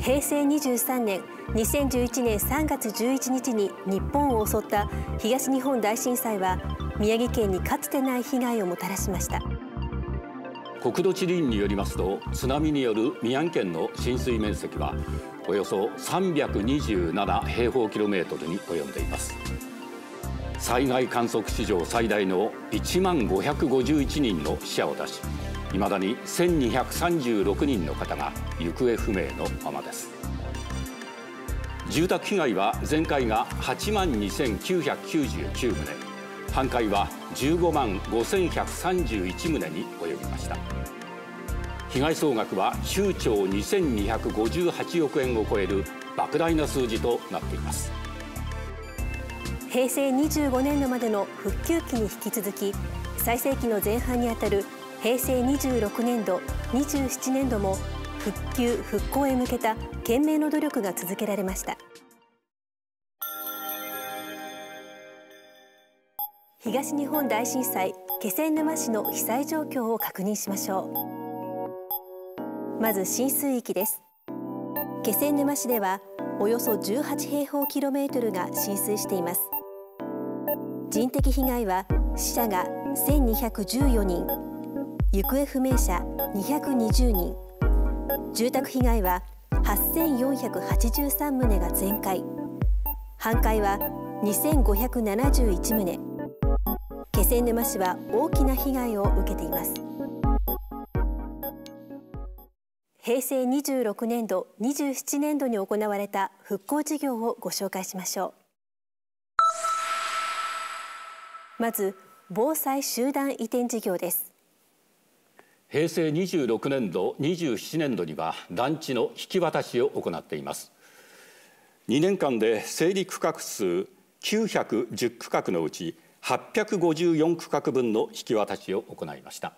平成23年2011年3月11日に日本を襲った東日本大震災は宮城県にかつてない被害をもたらしました国土地理院によりますと津波による宮城県の浸水面積はおよそ327平方キロメートルに及んでいます災害観測史上最大の1万551人の死者を出しいまだに1236人の方が行方不明のままです住宅被害は前回が8万2999棟半壊は15万5131棟に及びました被害総額は9兆2258億円を超える莫大な数字となっています平成25年度までの復旧期に引き続き最盛期の前半にあたる平成26年度27年度も復旧復興へ向けた懸命の努力が続けられました東日本大震災気仙沼市の被災状況を確認しましょうまず浸水域です気仙沼市ではおよそ18平方キロメートルが浸水しています人的被害は死者が1214人行方不明者220人住宅被害は8483棟が全壊半壊は2571棟気仙沼市は大きな被害を受けています平成26年度27年度に行われた復興事業をご紹介しましょうまず防災集団移転事業です平成26年度27年度には団地の引き渡しを行っています2年間で整理区画数910区画のうち854区画分の引き渡しを行いました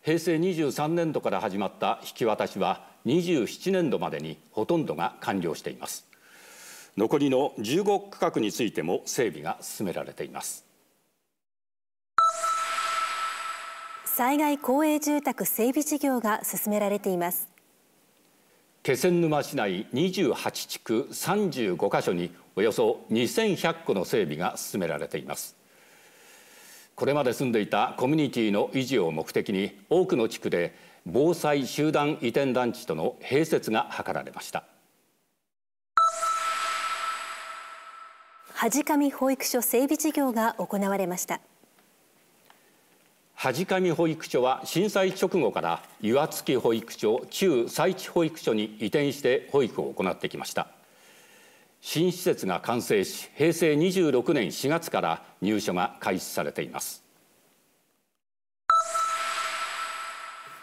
平成23年度から始まった引き渡しは27年度までにほとんどが完了しています残りの15区画についても整備が進められています災害公営住宅整備事業が進められています気仙沼市内28地区35箇所におよそ2100個の整備が進められていますこれまで住んでいたコミュニティの維持を目的に多くの地区で防災集団移転団地との併設が図られましたはじかみ保育所整備事業が行われましたはじかみ保育所は震災直後から岩槻保育所旧最地保育所に移転して保育を行ってきました新施設が完成し平成26年4月から入所が開始されています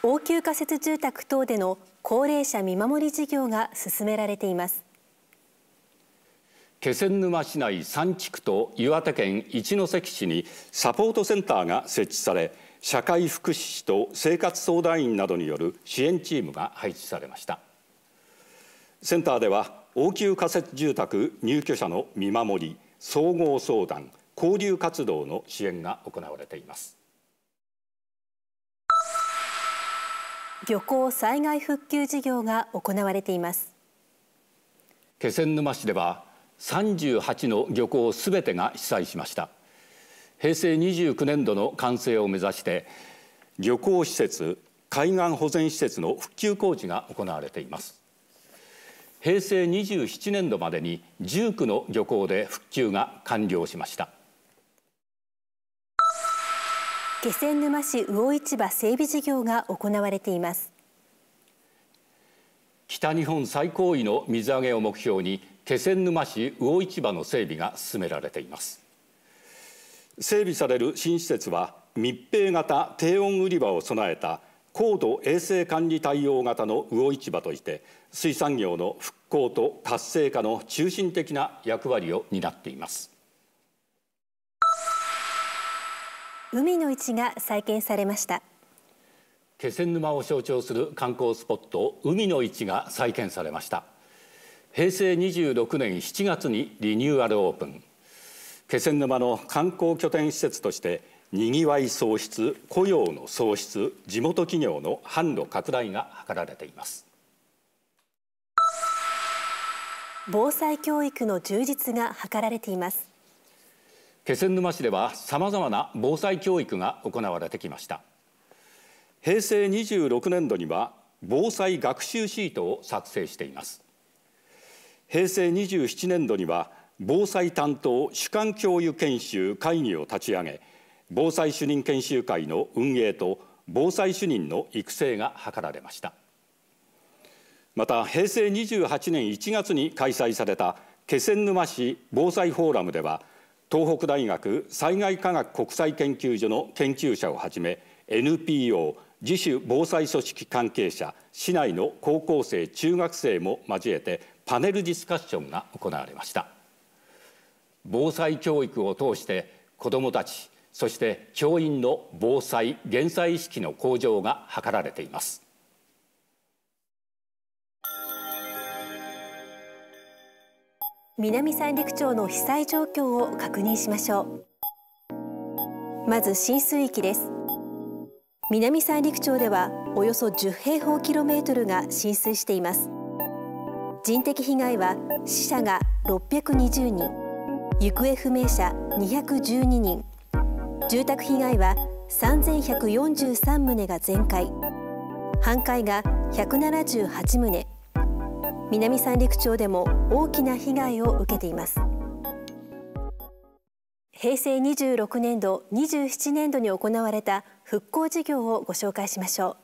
応急仮設住宅等での高齢者見守り事業が進められています気仙沼市内三地区と岩手県一関市にサポートセンターが設置され社会福祉士と生活相談員などによる支援チームが配置されましたセンターでは応急仮設住宅入居者の見守り総合相談交流活動の支援が行われています漁港災害復旧事業が行われています気仙沼市では38の漁港すべてが被災しました平成29年度の完成を目指して漁港施設海岸保全施設の復旧工事が行われています平成27年度までに19の漁港で復旧が完了しました気仙沼市魚市場整備事業が行われています北日本最高位の水揚げを目標に気仙沼市魚市場の整備が進められています整備される新施設は密閉型低温売り場を備えた高度衛生管理対応型の魚市場として水産業の復興と活性化の中心的な役割を担っています海の市が再建されました気仙沼を象徴する観光スポット海の市が再建されました平成26年7月にリニューアルオープン気仙沼の観光拠点施設としてにぎわい創出雇用の創出地元企業の販路拡大が図られています防災教育の充実が図られています気仙沼市ではさまざまな防災教育が行われてきました平成26年度には防災学習シートを作成しています平成27年度には防災担当主幹教諭研修会議を立ち上げ防災主任研修会の運営と防災主任の育成が図られましたまた平成28年1月に開催された気仙沼市防災フォーラムでは東北大学災害科学国際研究所の研究者をはじめ NPO 自主防災組織関係者市内の高校生中学生も交えてパネルディスカッションが行われました防災教育を通して子どもたちそして教員の防災・減災意識の向上が図られています南三陸町の被災状況を確認しましょうまず浸水域です南三陸町ではおよそ10平方キロメートルが浸水しています人的被害は死者が620人行方不明者212人住宅被害は3143棟が全壊半壊が178棟南三陸町でも大きな被害を受けています平成26年度27年度に行われた復興事業をご紹介しましょ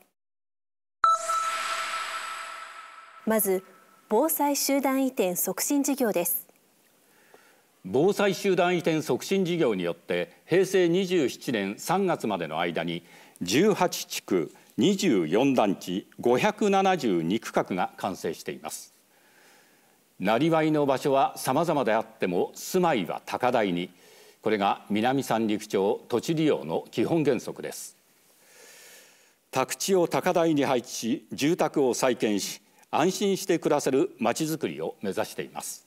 うまず防災集団移転促進事業です防災集団移転促進事業によって平成27年3月までの間に18地区24団地572区画が完成していますなりわいの場所は様々であっても住まいは高台にこれが南三陸町土地利用の基本原則です宅地を高台に配置し住宅を再建し安心して暮らせるまちづくりを目指しています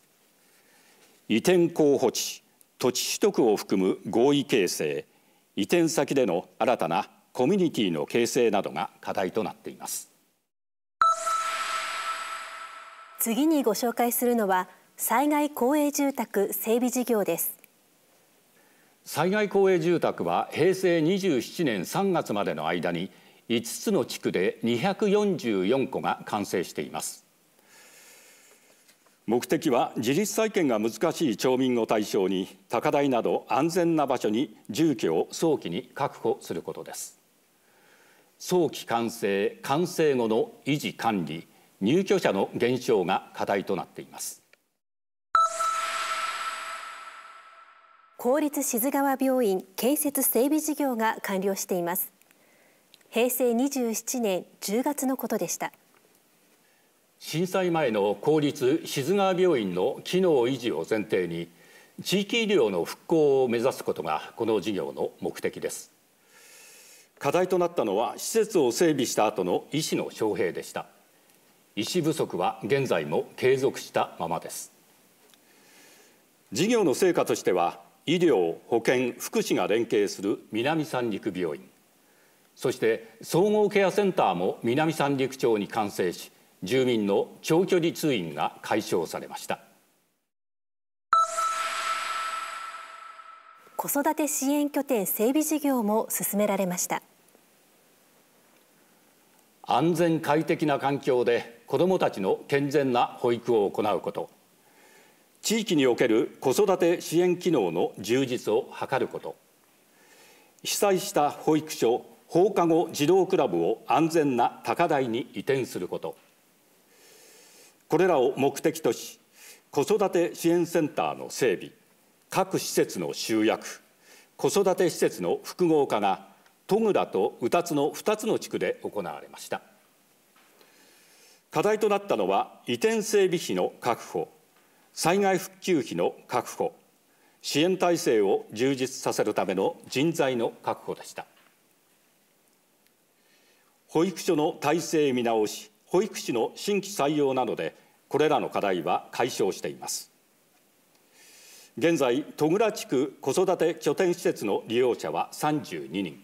移転候補地土地取得を含む合意形成移転先での新たなコミュニティの形成などが課題となっています次にご紹介するのは災害公営住宅整備事業です災害公営住宅は平成27年3月までの間に五つの地区で二百四十四個が完成しています目的は自立再建が難しい町民を対象に高台など安全な場所に住居を早期に確保することです早期完成完成後の維持管理入居者の減少が課題となっています公立志津川病院建設整備事業が完了しています平成27年10月のことでした震災前の公立静川病院の機能維持を前提に地域医療の復興を目指すことがこの事業の目的です課題となったのは施設を整備した後の医師の招聘でした医師不足は現在も継続したままです事業の成果としては医療保健福祉が連携する南三陸病院そして総合ケアセンターも南三陸町に完成し住民の長距離通院が解消されました子育て支援拠点整備事業も進められました安全快適な環境で子どもたちの健全な保育を行うこと地域における子育て支援機能の充実を図ること被災した保育所放課後児童クラブを安全な高台に移転することこれらを目的とし子育て支援センターの整備各施設の集約子育て施設の複合化が戸倉と宇多津の2つの地区で行われました課題となったのは移転整備費の確保災害復旧費の確保支援体制を充実させるための人材の確保でした保育所の体制見直し保育士の新規採用などでこれらの課題は解消しています現在戸倉地区子育て拠点施設の利用者は32人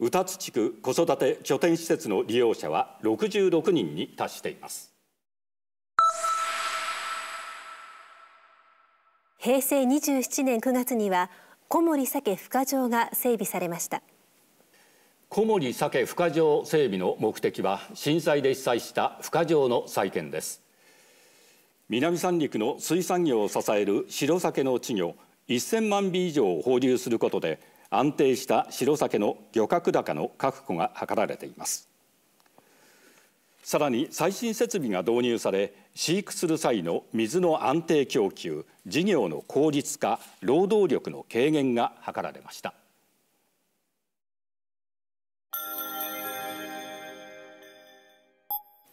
宇多津地区子育て拠点施設の利用者は66人に達しています平成27年9月には小森酒深城が整備されました小森酒深城整備の目的は震災で被災した深城の再建です南三陸の水産業を支える白酒の稚魚1000万尾以上を放流することで安定した白酒の漁獲高の確保が図られていますさらに最新設備が導入され飼育する際の水の安定供給事業の効率化労働力の軽減が図られました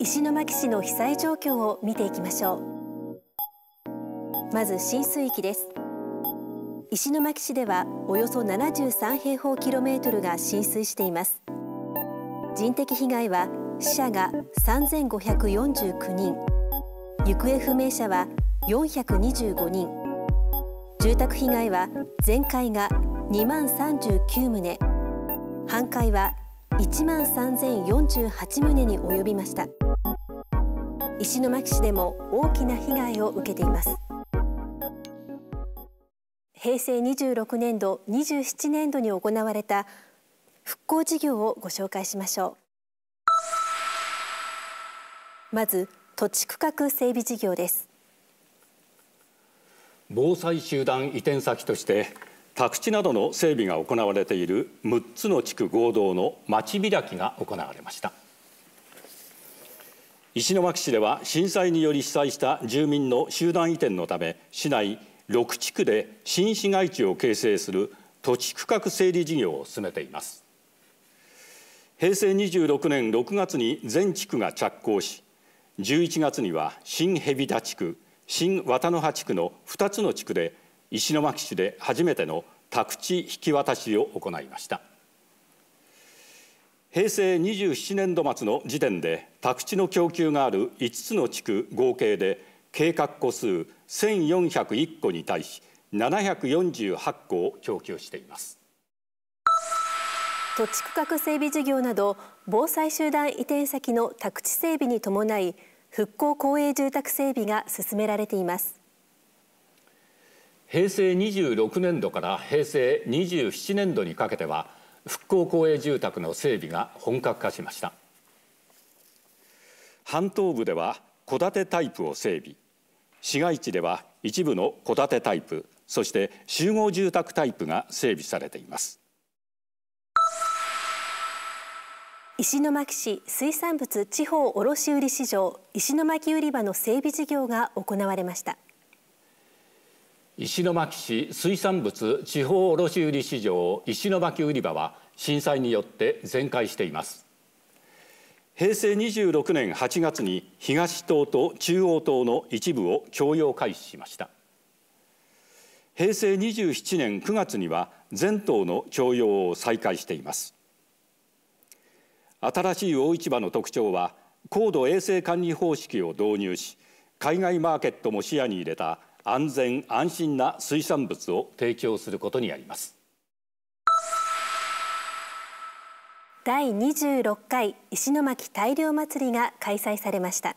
石巻市の被災状況を見ていきましょうまず浸水域です石巻市ではおよそ73平方キロメートルが浸水しています人的被害は死者が3549人行方不明者は425人住宅被害は全壊が2万39棟半壊は1万3048棟に及びました。石巻市でも大きな被害を受けています平成26年度27年度に行われた復興事業をご紹介しましょうまず土地区画整備事業です防災集団移転先として宅地などの整備が行われている6つの地区合同の町開きが行われました石巻市では震災により被災した住民の集団移転のため市内6地区で新市街地を形成する土地区画整理事業を進めています平成26年6月に全地区が着工し11月には新蛇田地区新綿野葉地区の2つの地区で石巻市で初めての宅地引き渡しを行いました平成27年度末の時点で宅地の供給がある5つの地区合計で計画戸数1401戸に対し748戸を供給しています土地区画整備事業など防災集団移転先の宅地整備に伴い復興公営住宅整備が進められています平成26年度から平成27年度にかけては復興公営住宅の整備が本格化しました半島部では戸建てタイプを整備市街地では一部の戸建てタイプそして集合住宅タイプが整備されています石巻市水産物地方卸売市場石巻売り場の整備事業が行われました石巻市水産物地方卸売市場石巻売り場は震災によって全壊しています平成26年8月に東島と中央島の一部を共用開始しました平成27年9月には全島の共用を再開しています新しい大市場の特徴は高度衛生管理方式を導入し海外マーケットも視野に入れた安全安心な水産物を提供することにあります第26回石巻大漁祭りが開催されました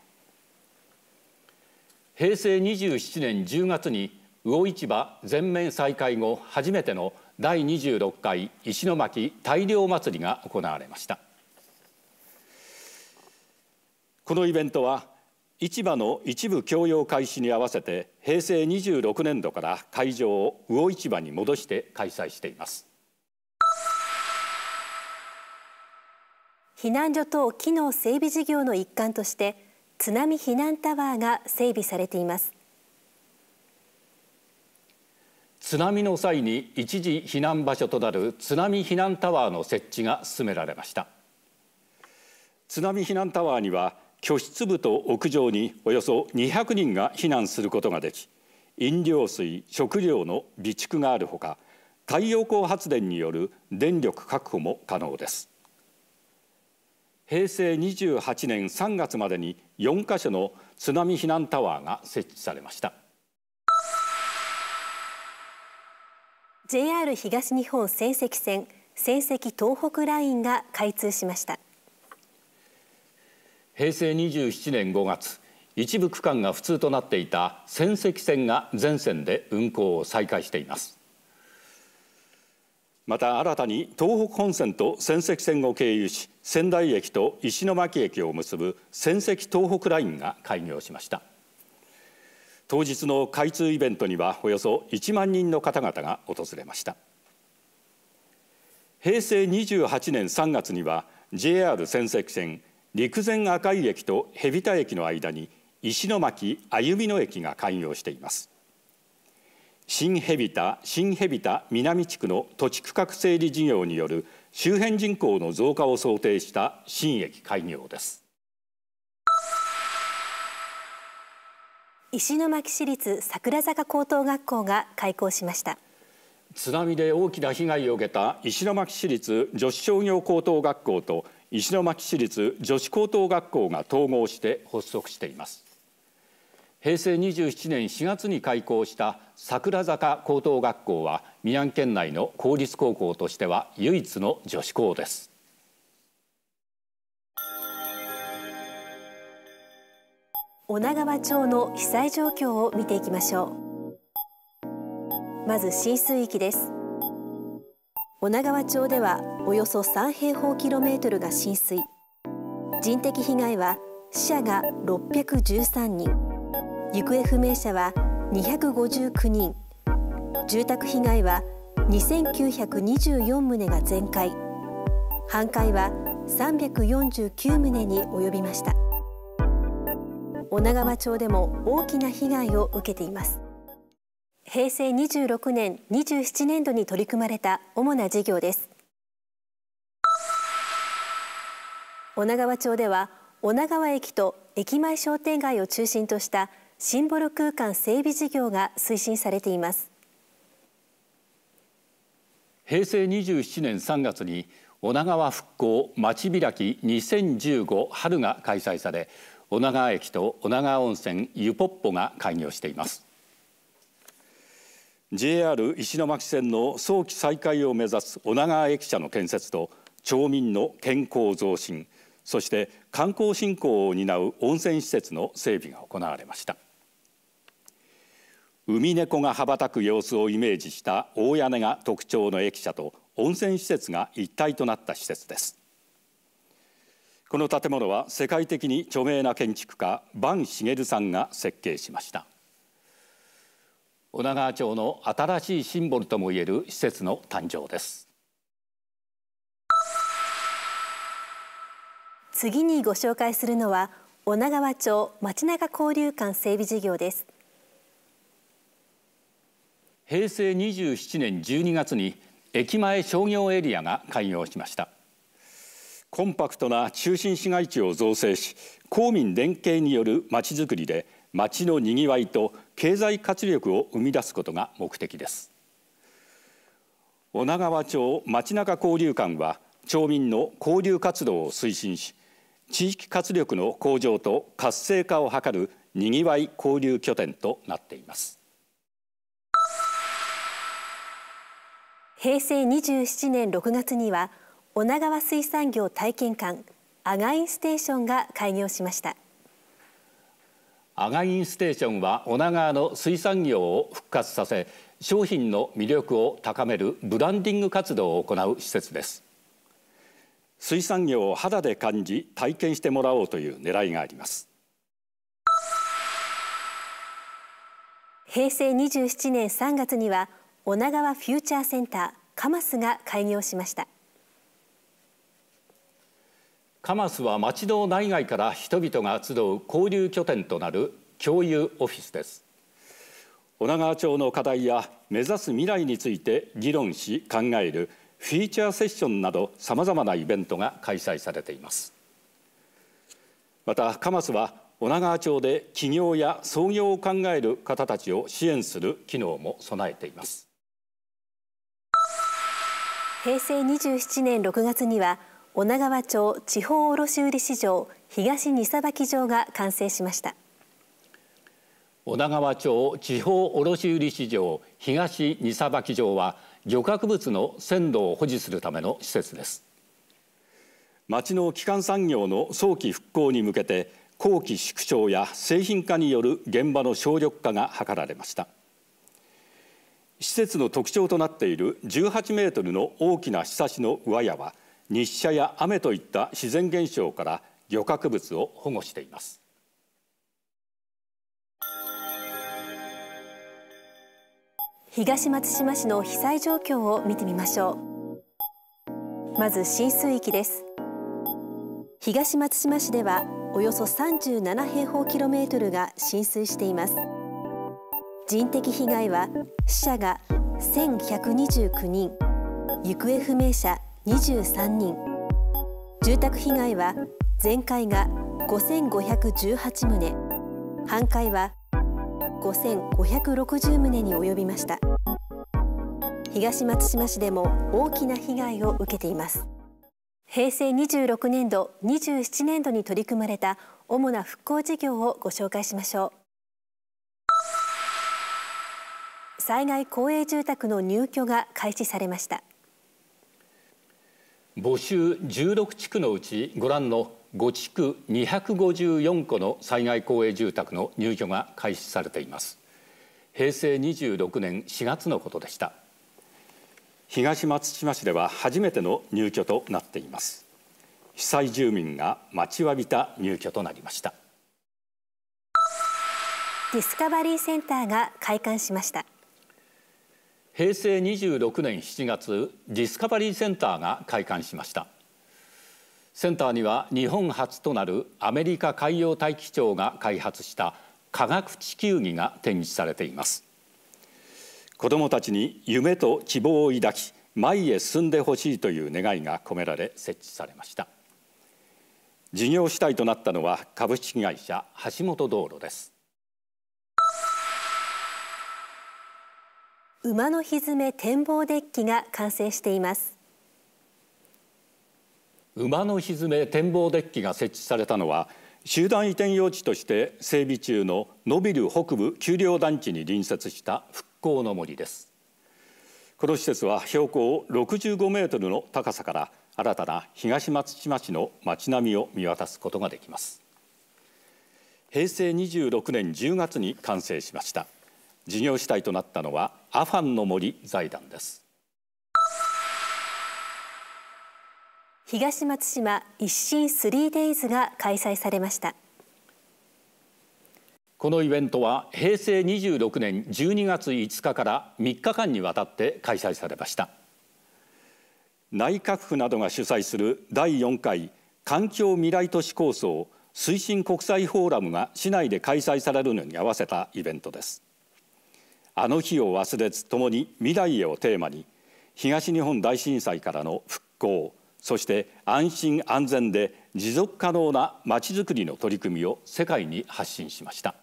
平成27年10月に魚市場全面再開後初めての第26回石巻大漁祭りが行われましたこのイベントは市場の一部供用開始に合わせて平成26年度から会場を魚市場に戻して開催しています避難所と機能整備事業の一環として津波避難タワーが整備されています津波の際に一時避難場所となる津波避難タワーの設置が進められました津波避難タワーには居室部と屋上におよそ200人が避難することができ飲料水食料の備蓄があるほか太陽光発電による電力確保も可能です平成28年3月までに4カ所の津波避難タワーが設置されました JR 東日本仙石線仙石東北ラインが開通しました平成27年5月一部区間が不通となっていた仙石線が全線で運行を再開していますまた新たに東北本線と仙石線を経由し仙台駅と石巻駅を結ぶ仙石東北ラインが開業しました当日の開通イベントにはおよそ1万人の方々が訪れました平成28年3月には JR 仙石線陸前赤井駅と蛇田駅の間に石巻歩ゆ野駅が開業しています新蛇田新蛇田南地区の土地区画整理事業による周辺人口の増加を想定した新駅開業です石巻市立桜坂高等学校が開校しました津波で大きな被害を受けた石巻市立女子商業高等学校と石巻市立女子高等学校が統合して発足しています平成27年4月に開校した桜坂高等学校は宮城県内の公立高校としては唯一の女子校です女川町の被災状況を見ていきましょうまず浸水域です女川町ではおよそ3平方キロメートルが浸水人的被害は死者が613人行方不明者は259人住宅被害は2924棟が全壊半壊は349棟に及びました女川町でも大きな被害を受けています平成26年27年度に取り組まれた主な事業です女川町では女川駅と駅前商店街を中心としたシンボル空間整備事業が推進されています平成27年3月に女川復興ま開き2015春が開催され女川駅と女川温泉ゆぽっぽが開業しています JR 石巻線の早期再開を目指す女川駅舎の建設と町民の健康増進そして観光振興を担う温泉施設の整備が行われました海猫が羽ばたく様子をイメージした大屋根が特徴の駅舎と温泉施設が一体となった施設ですこの建物は世界的に著名な建築家坂茂さんが設計しました女川町の新しいシンボルともいえる施設の誕生です次にご紹介するのは女川町町中交流館整備事業です平成27年12月に駅前商業エリアが開業しましたコンパクトな中心市街地を造成し公民連携による街づくりで町のにぎわいと経済活力を生み出すことが目的です女川町町中交流館は町民の交流活動を推進し地域活力の向上と活性化を図るにぎわい交流拠点となっています平成27年6月には女川水産業体験館アガインステーションが開業しました。アガインステーションは女川の水産業を復活させ商品の魅力を高めるブランディング活動を行う施設です水産業を肌で感じ体験してもらおうという狙いがあります平成27年3月には女川フューチャーセンターカマスが開業しましたカマスは町の内外から人々が集う交流拠点となる共有オフィスです女川町の課題や目指す未来について議論し考えるフィーチャーセッションなどさまざまなイベントが開催されていますまたカマスは女川町で起業や創業を考える方たちを支援する機能も備えています平成27年6月には女川町地方卸売市場東荷さばき場が完成しました女川町地方卸売市場東荷さばき場は漁獲物の鮮度を保持するための施設です町の基幹産業の早期復興に向けて工期縮小や製品化による現場の省力化が図られました施設の特徴となっている18メートルの大きな日差しの上屋は日射や雨といった自然現象から漁獲物を保護しています東松島市の被災状況を見てみましょうまず浸水域です東松島市ではおよそ37平方キロメートルが浸水しています人的被害は死者が1129人行方不明者23人住宅被害は全壊が5518棟半壊は5560棟に及びました東松島市でも大きな被害を受けています平成26年度27年度に取り組まれた主な復興事業をご紹介しましょう災害公営住宅の入居が開始されました募集16地区のうちご覧の5地区254戸の災害公営住宅の入居が開始されています平成26年4月のことでした東松島市では初めての入居となっています被災住民が待ちわびた入居となりましたディスカバリーセンターが開館しました平成26年7月ディスカバリーセンターが開館しましたセンターには日本初となるアメリカ海洋大気庁が開発した科学地球儀が展示されています子どもたちに夢と希望を抱き前へ進んでほしいという願いが込められ設置されました事業主体となったのは株式会社橋本道路です馬の蹄展望デッキが完成しています馬の蹄展望デッキが設置されたのは集団移転用地として整備中のノビル北部丘陵団地に隣接した復興の森ですこの施設は標高65メートルの高さから新たな東松島市の街並みを見渡すことができます平成26年10月に完成しました事業主体となったのはアファンの森財団です東松島一新リーデイズが開催されましたこのイベントは平成26年12月5日から3日間にわたって開催されました内閣府などが主催する第4回環境未来都市構想推進国際フォーラムが市内で開催されるのに合わせたイベントですあの日を忘れずともに未来へをテーマに東日本大震災からの復興そして安心安全で持続可能なまちづくりの取り組みを世界に発信しました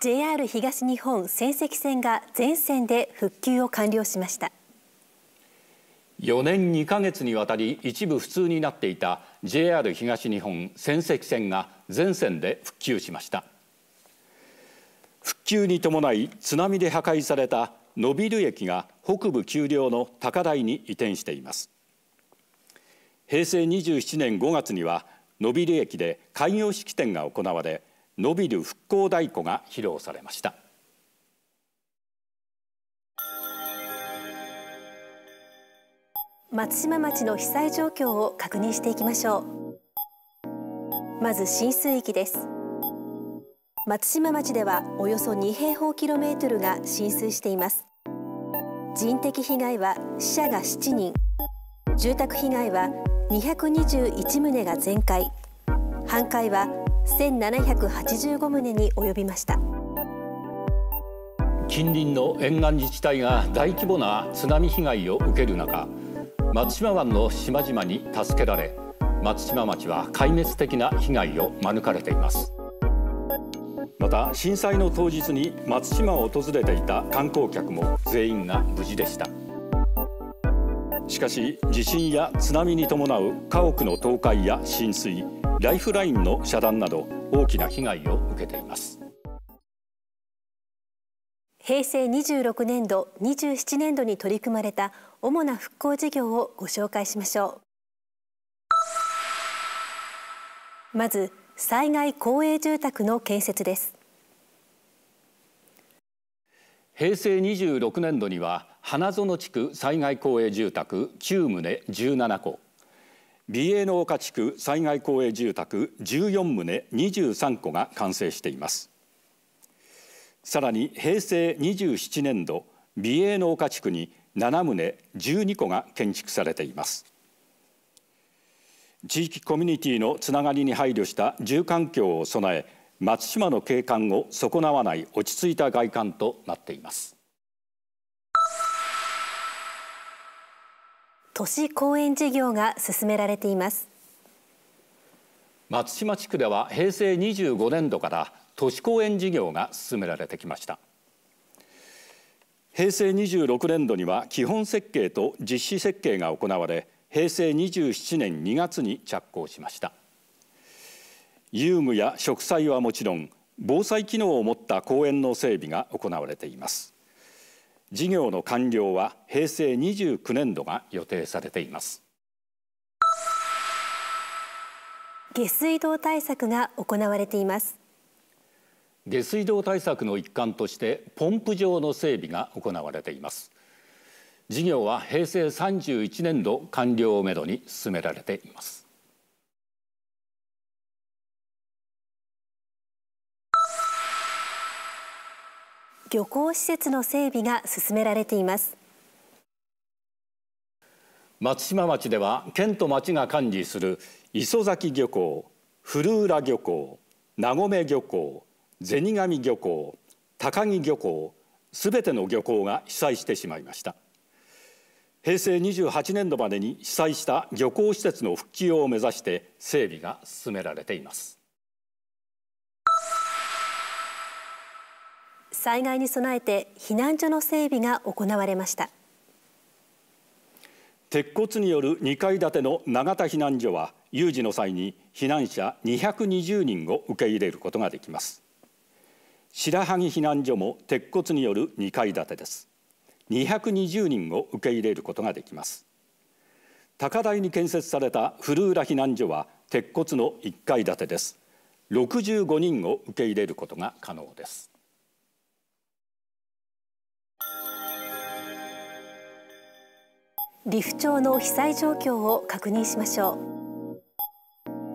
JR 東日本仙石線が全線で復旧を完了しました4年2か月にわたり一部不通になっていた JR 東日本仙石線が全線で復旧しました。復旧に伴い津波で破壊された野ビル駅が北部丘陵の高台に移転しています平成27年5月には野ビル駅で開業式典が行われ野ビル復興太鼓が披露されました松島町の被災状況を確認していきましょうまず浸水域です松島町ではおよそ2平方キロメートルが浸水しています人的被害は死者が7人住宅被害は221棟が全壊半壊は1785棟に及びました近隣の沿岸自治体が大規模な津波被害を受ける中松島湾の島々に助けられ松島町は壊滅的な被害を免れています。また震災の当日に松島を訪れていた観光客も全員が無事でしたしかし地震や津波に伴う家屋の倒壊や浸水ライフラインの遮断など大きな被害を受けています平成26年度27年度に取り組まれた主な復興事業をご紹介しましょうまず災害公営住宅の建設です平成26年度には花園地区災害公営住宅9棟17戸美瑛の丘地区災害公営住宅14棟23戸が完成していますさらに平成27年度美瑛の丘地区に7棟12戸が建築されています地域コミュニティのつながりに配慮した住環境を備え松島の景観を損なわない落ち着いた外観となっています都市公園事業が進められています松島地区では平成25年度から都市公園事業が進められてきました平成26年度には基本設計と実施設計が行われ平成27年2月に着工しました遊具や植栽はもちろん防災機能を持った公園の整備が行われています事業の完了は平成29年度が予定されています下水道対策が行われています下水道対策の一環としてポンプ場の整備が行われています事業は平成31年度完了をめどに進められています漁港施設の整備が進められています松島町では県と町が管理する磯崎漁港古浦漁港名込漁港銭上漁港高木漁港すべての漁港が被災してしまいました。平成28年度までに被災した漁港施設の復旧を目指して整備が進められています災害に備えて避難所の整備が行われました鉄骨による2階建ての永田避難所は有事の際に避難者220人を受け入れることができます白萩避難所も鉄骨による2階建てです220人を受け入れることができます高台に建設された古浦避難所は鉄骨の1階建てです65人を受け入れることが可能ですリフ町の被災状況を確認しましょ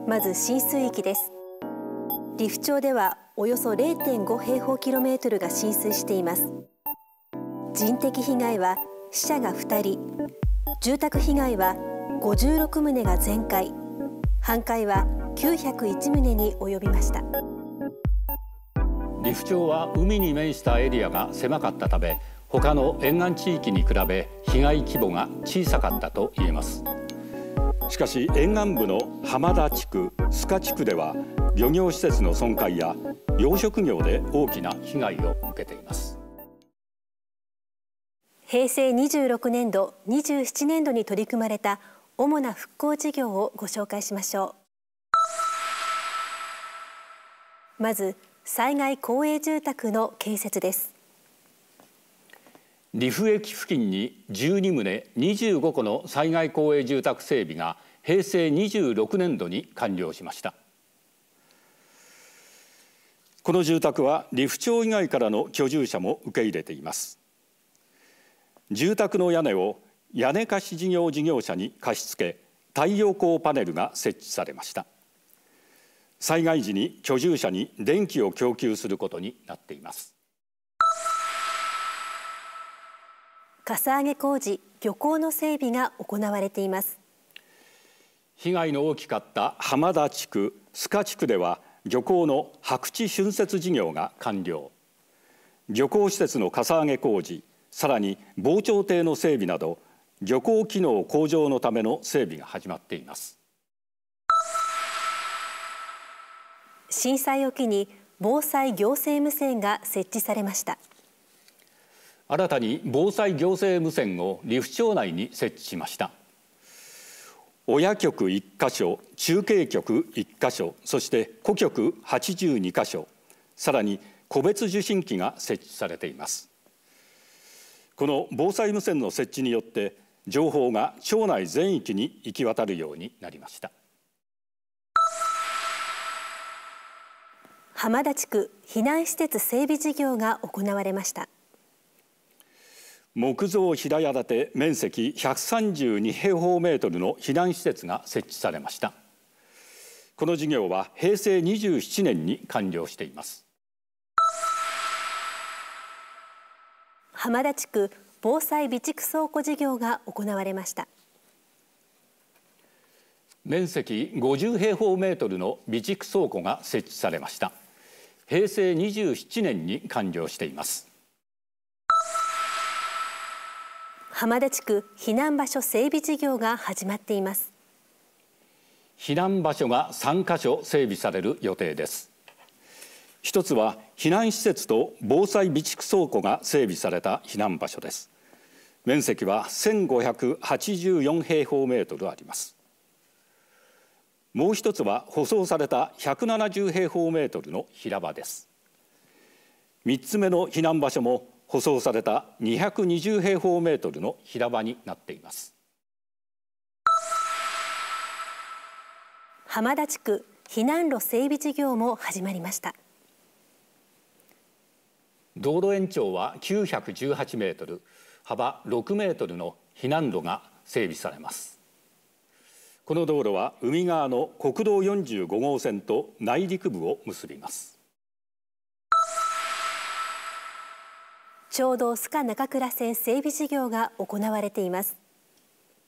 うまず浸水域ですリフ町ではおよそ0.5平方キロメートルが浸水しています人的被害は死者が2人住宅被害は56棟が全壊半壊は901棟に及びました利府町は海に面したエリアが狭かったため他の沿岸地域に比べ被害規模が小さかったと言えますしかし沿岸部の浜田地区須賀地区では漁業施設の損壊や養殖業で大きな被害を受けています平成26年度27年度に取り組まれた主な復興事業をご紹介しましょうまず災害公営住宅の建設です利府駅付近に12棟25戸の災害公営住宅整備が平成26年度に完了しましたこの住宅は利府町以外からの居住者も受け入れています住宅の屋根を屋根貸し事業事業者に貸し付け太陽光パネルが設置されました災害時に居住者に電気を供給することになっていますかさ上げ工事漁港の整備が行われています被害の大きかった浜田地区須賀地区では漁港の白地浚渫事業が完了漁港施設のかさ上げ工事さらに防潮堤の整備など漁港機能向上のための整備が始まっています震災を機に防災行政無線が設置されました新たに防災行政無線を利府町内に設置しました親局1箇所中継局1箇所そして子局82箇所さらに個別受信機が設置されていますこの防災無線の設置によって情報が町内全域に行き渡るようになりました浜田地区避難施設整備事業が行われました木造平屋建て面積132平方メートルの避難施設が設置されましたこの事業は平成27年に完了しています浜田地区防災備蓄倉庫事業が行われました面積50平方メートルの備蓄倉庫が設置されました平成27年に完了しています浜田地区避難場所整備事業が始まっています避難場所が3カ所整備される予定です一つは避難施設と防災備蓄倉庫が整備された避難場所です面積は1584平方メートルありますもう一つは舗装された170平方メートルの平場です三つ目の避難場所も舗装された220平方メートルの平場になっています浜田地区避難路整備事業も始まりました道路延長は918メートル幅6メートルの避難路が整備されますこの道路は海側の国道45号線と内陸部を結びますちょうど須賀中倉線整備事業が行われています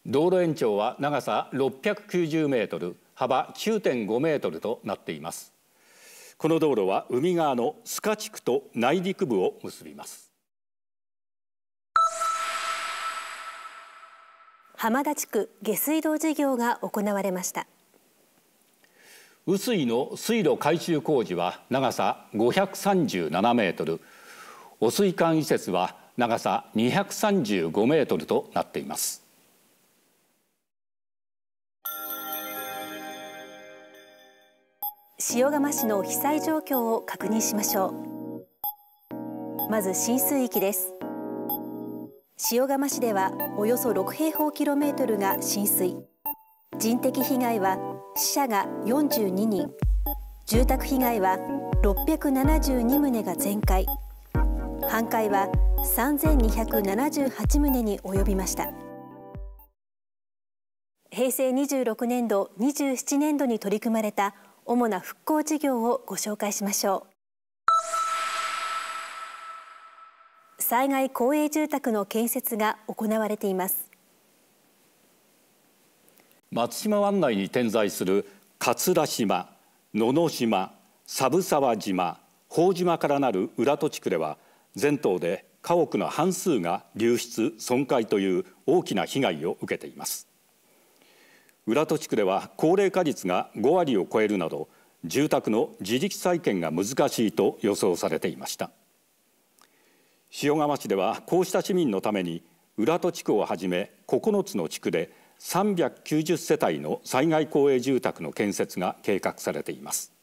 道路延長は長さ690メートル幅9.5メートルとなっていますこの道路は海側の須賀地区と内陸部を結びます浜田地区下水道事業が行われました雨水の水路改修工事は長さ537メートル汚水管移設は長さ235メートルとなっています塩釜市の被災状況を確認しましょうまず浸水域です塩釜市ではおよそ6平方キロメートルが浸水人的被害は死者が42人住宅被害は672棟が全壊半壊は3278棟に及びました平成26年度27年度に取り組まれた主な復興事業をご紹介しましょう災害公営住宅の建設が行われています松島湾内に点在する桂島、野々島、寒沢島、宝島からなる浦戸地区では全島で家屋の半数が流出損壊という大きな被害を受けています浦戸地区では高齢化率が5割を超えるなど住宅の自力再建が難しいと予想されていました塩釜市ではこうした市民のために浦戸地区をはじめ9つの地区で390世帯の災害公営住宅の建設が計画されています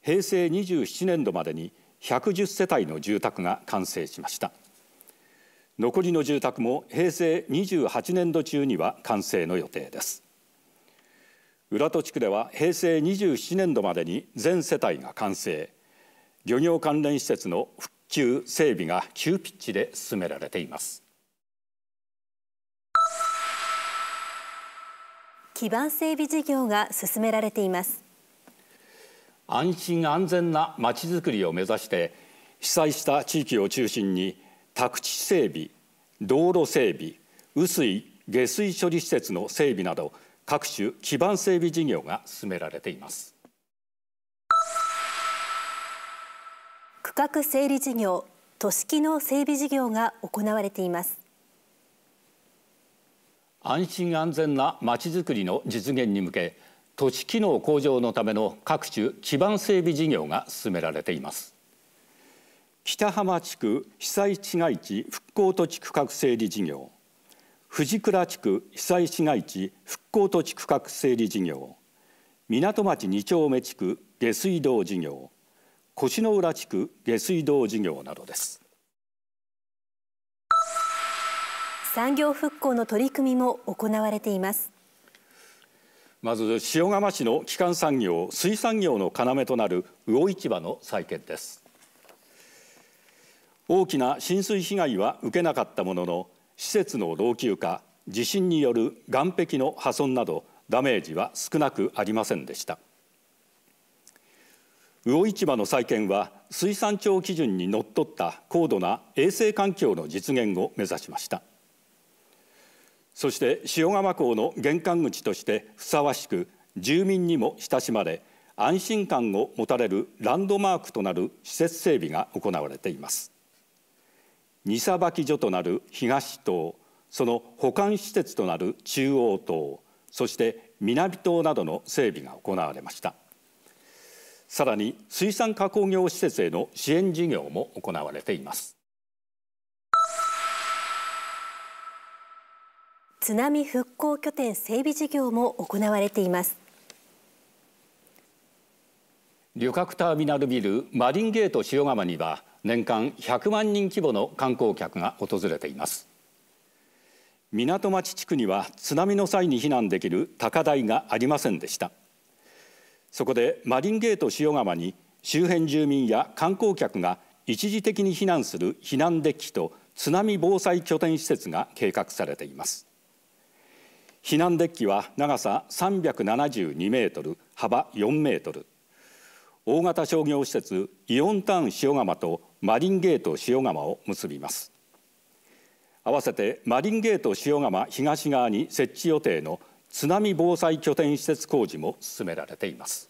平成27年度までに110世帯の住宅が完成しました残りの住宅も平成28年度中には完成の予定です浦戸地区では平成27年度までに全世帯が完成漁業関連施設の復旧整備が急ピッチで進められています基盤整備事業が進められています安心安全な街づくりを目指して被災した地域を中心に宅地整備道路整備雨水下水処理施設の整備など各種基盤整備事業が進められています区画整理事業都市機能整備事業が行われています安心安全なまちづくりの実現に向け都市機能向上のための各種基盤整備事業が進められています北浜地区被災市街地復興土地区画整理事業藤倉地区被災市街地復興土地区画整理事業港町二丁目地区下水道事業越の浦地区下水道事業などです産業復興の取り組みも行われていますまず塩釜市の基幹産業水産業の要となる魚市場の再建です大きな浸水被害は受けなかったものの施設の老朽化地震による岸壁の破損などダメージは少なくありませんでした魚市場の再建は水産庁基準にのっとった高度な衛生環境の実現を目指しましたそして塩釜港の玄関口としてふさわしく住民にも親しまれ安心感を持たれるランドマークとなる施設整備が行われています荷さばき所となる東島その保管施設となる中央島そして南島などの整備が行われましたさらに水産加工業施設への支援事業も行われています津波復興拠点整備事業も行われています旅客ターミナルビルマリンゲート塩釜には年間100万人規模の観光客が訪れています港町地区には津波の際に避難できる高台がありませんでしたそこでマリンゲート塩釜に周辺住民や観光客が一時的に避難する避難デッキと津波防災拠点施設が計画されています避難デッキは長さ372メートル幅4メートル大型商業施設イオンタウン塩釜とマリンゲート塩釜を結びます合わせてマリンゲート塩釜東側に設置予定の津波防災拠点施設工事も進められています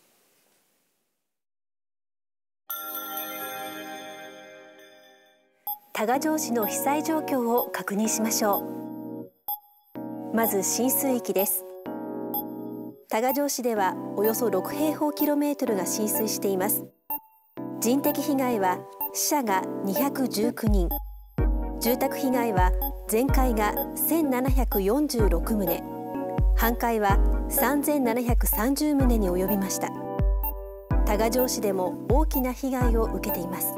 多賀城市の被災状況を確認しましょうまず浸水域です多賀城市ではおよそ6平方キロメートルが浸水しています人的被害は死者が219人住宅被害は全壊が1746棟半壊は3730棟に及びました多賀城市でも大きな被害を受けています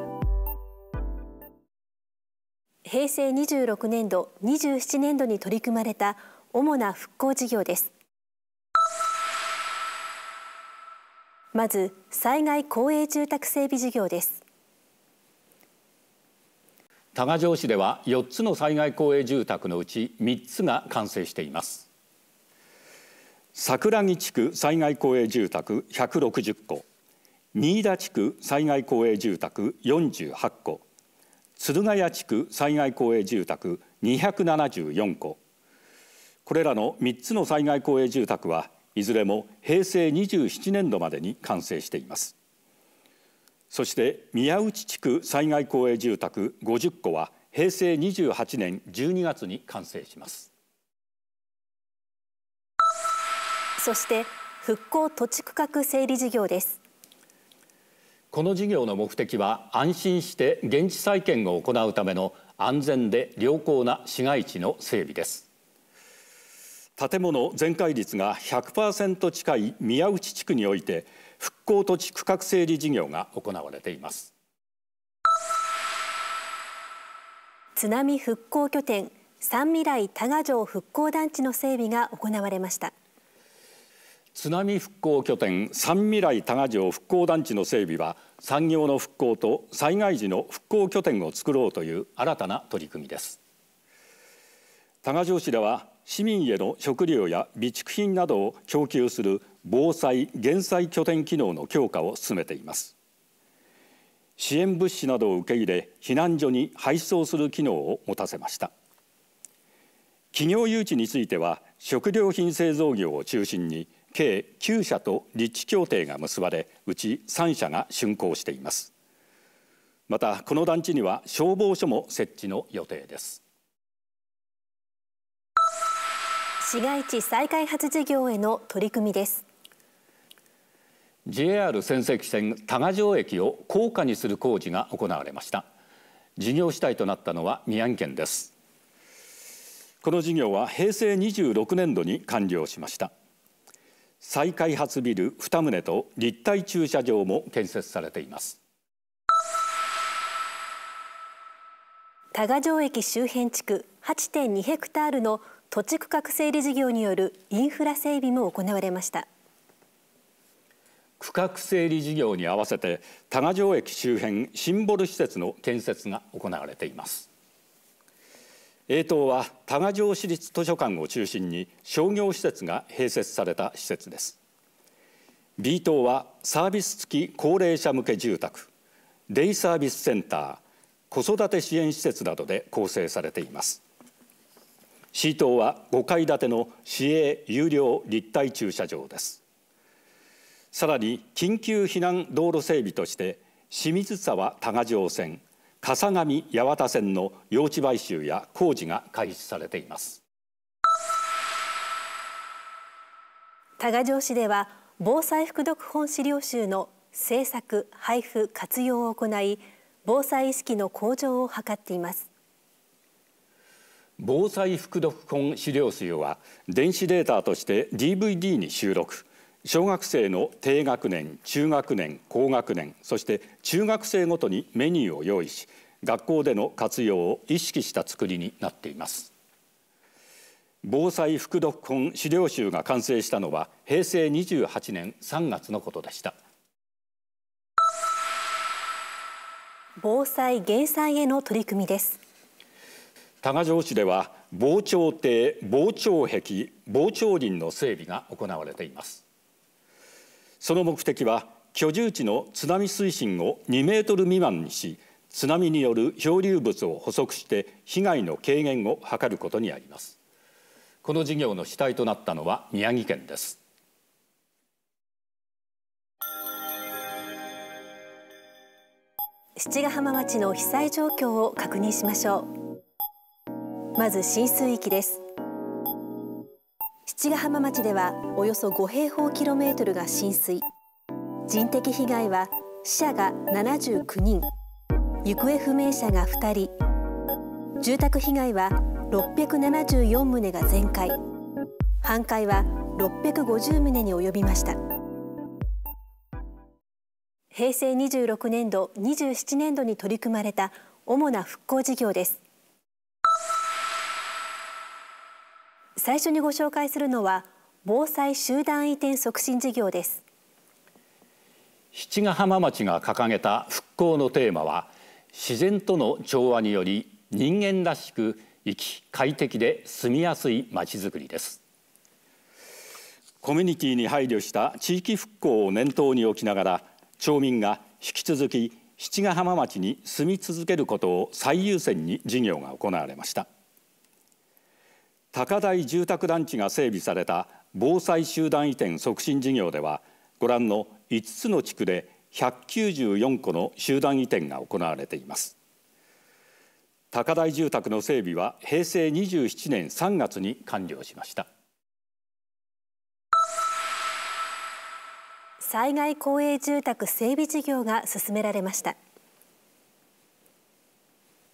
平成26年度27年度に取り組まれた主な復興事業ですまず災害公営住宅整備事業です多賀城市では4つの災害公営住宅のうち3つが完成しています桜木地区災害公営住宅160戸新田地区災害公営住宅48戸鶴ヶ谷地区災害公営住宅274戸これらの3つの災害公営住宅はいずれも平成27年度までに完成していますそして宮内地区災害公営住宅50戸は平成28年12月に完成しますそして復興土地区画整理事業ですこの事業の目的は安心して現地再建を行うための安全で良好な市街地の整備です建物全壊率が100%近い宮内地区において復興土地区画整理事業が行われています津波復興拠点三未来多賀城復興団地の整備が行われました津波復興拠点三未来多賀城復興団地の整備は産業の復興と災害時の復興拠点を作ろうという新たな取り組みです多賀城市では市民への食料や備蓄品などを供給する防災・減災拠点機能の強化を進めています支援物資などを受け入れ避難所に配送する機能を持たせました企業誘致については食料品製造業を中心に計9社と立地協定が結ばれうち3社が竣工していますまたこの団地には消防署も設置の予定です市街地再開発事業への取り組みです JR 仙石線多賀城駅を高架にする工事が行われました事業主体となったのは宮城県ですこの事業は平成26年度に完了しました再開発ビル2棟と立体駐車場も建設されています多賀城駅周辺地区8.2ヘクタールの土地区画整理事業によるインフラ整備も行われました区画整理事業に合わせて多賀城駅周辺シンボル施設の建設が行われています永東は多賀城市立図書館を中心に商業施設が併設された施設です B 棟はサービス付き高齢者向け住宅デイサービスセンター子育て支援施設などで構成されています C 棟は5階建ての市営有料立体駐車場ですさらに緊急避難道路整備として清水沢多賀城線笠上八幡線の用地買収や工事が開始されています多賀城市では防災副読本資料集の制作配布活用を行い防災意識の向上を図っています防災副読本資料集は電子データとして DVD に収録小学生の低学年中学年高学年そして中学生ごとにメニューを用意し学校での活用を意識した作りになっています防災副読本資料集が完成したのは平成28年3月のことでした防災減災への取り組みです多賀城市では防潮堤防潮壁防潮林の整備が行われていますその目的は居住地の津波水深を2メートル未満にし津波による漂流物を捕捉して被害の軽減を図ることにありますこの事業の主体となったのは宮城県です七ヶ浜町の被災状況を確認しましょうまず浸水域です七ヶ浜町ではおよそ5平方キロメートルが浸水人的被害は死者が79人行方不明者が2人住宅被害は674棟が全壊半壊は650棟に及びました平成26年度27年度に取り組まれた主な復興事業です最初にご紹介するのは防災集団移転促進事業です七ヶ浜町が掲げた復興のテーマは自然との調和により人間らしく生き快適で住みやすいまちづくりですコミュニティに配慮した地域復興を念頭に置きながら町民が引き続き七ヶ浜町に住み続けることを最優先に事業が行われました。高台住宅団地が整備された防災集団移転促進事業ではご覧の5つの地区で194個の集団移転が行われています高台住宅の整備は平成27年3月に完了しました災害公営住宅整備事業が進められました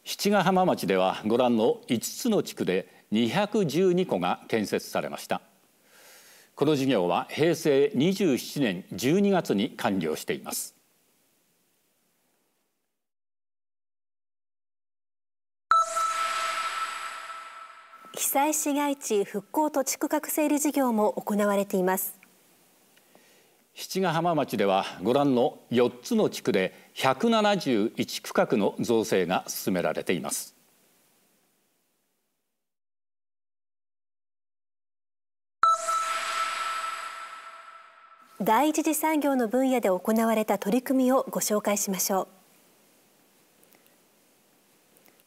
七ヶ浜町ではご覧の5つの地区で212戸が建設されましたこの事業は平成27年12月に完了しています被災市街地復興土地区画整理事業も行われています七ヶ浜町ではご覧の4つの地区で171区画の造成が進められています第一次産業の分野で行われた取り組みをご紹介しましょう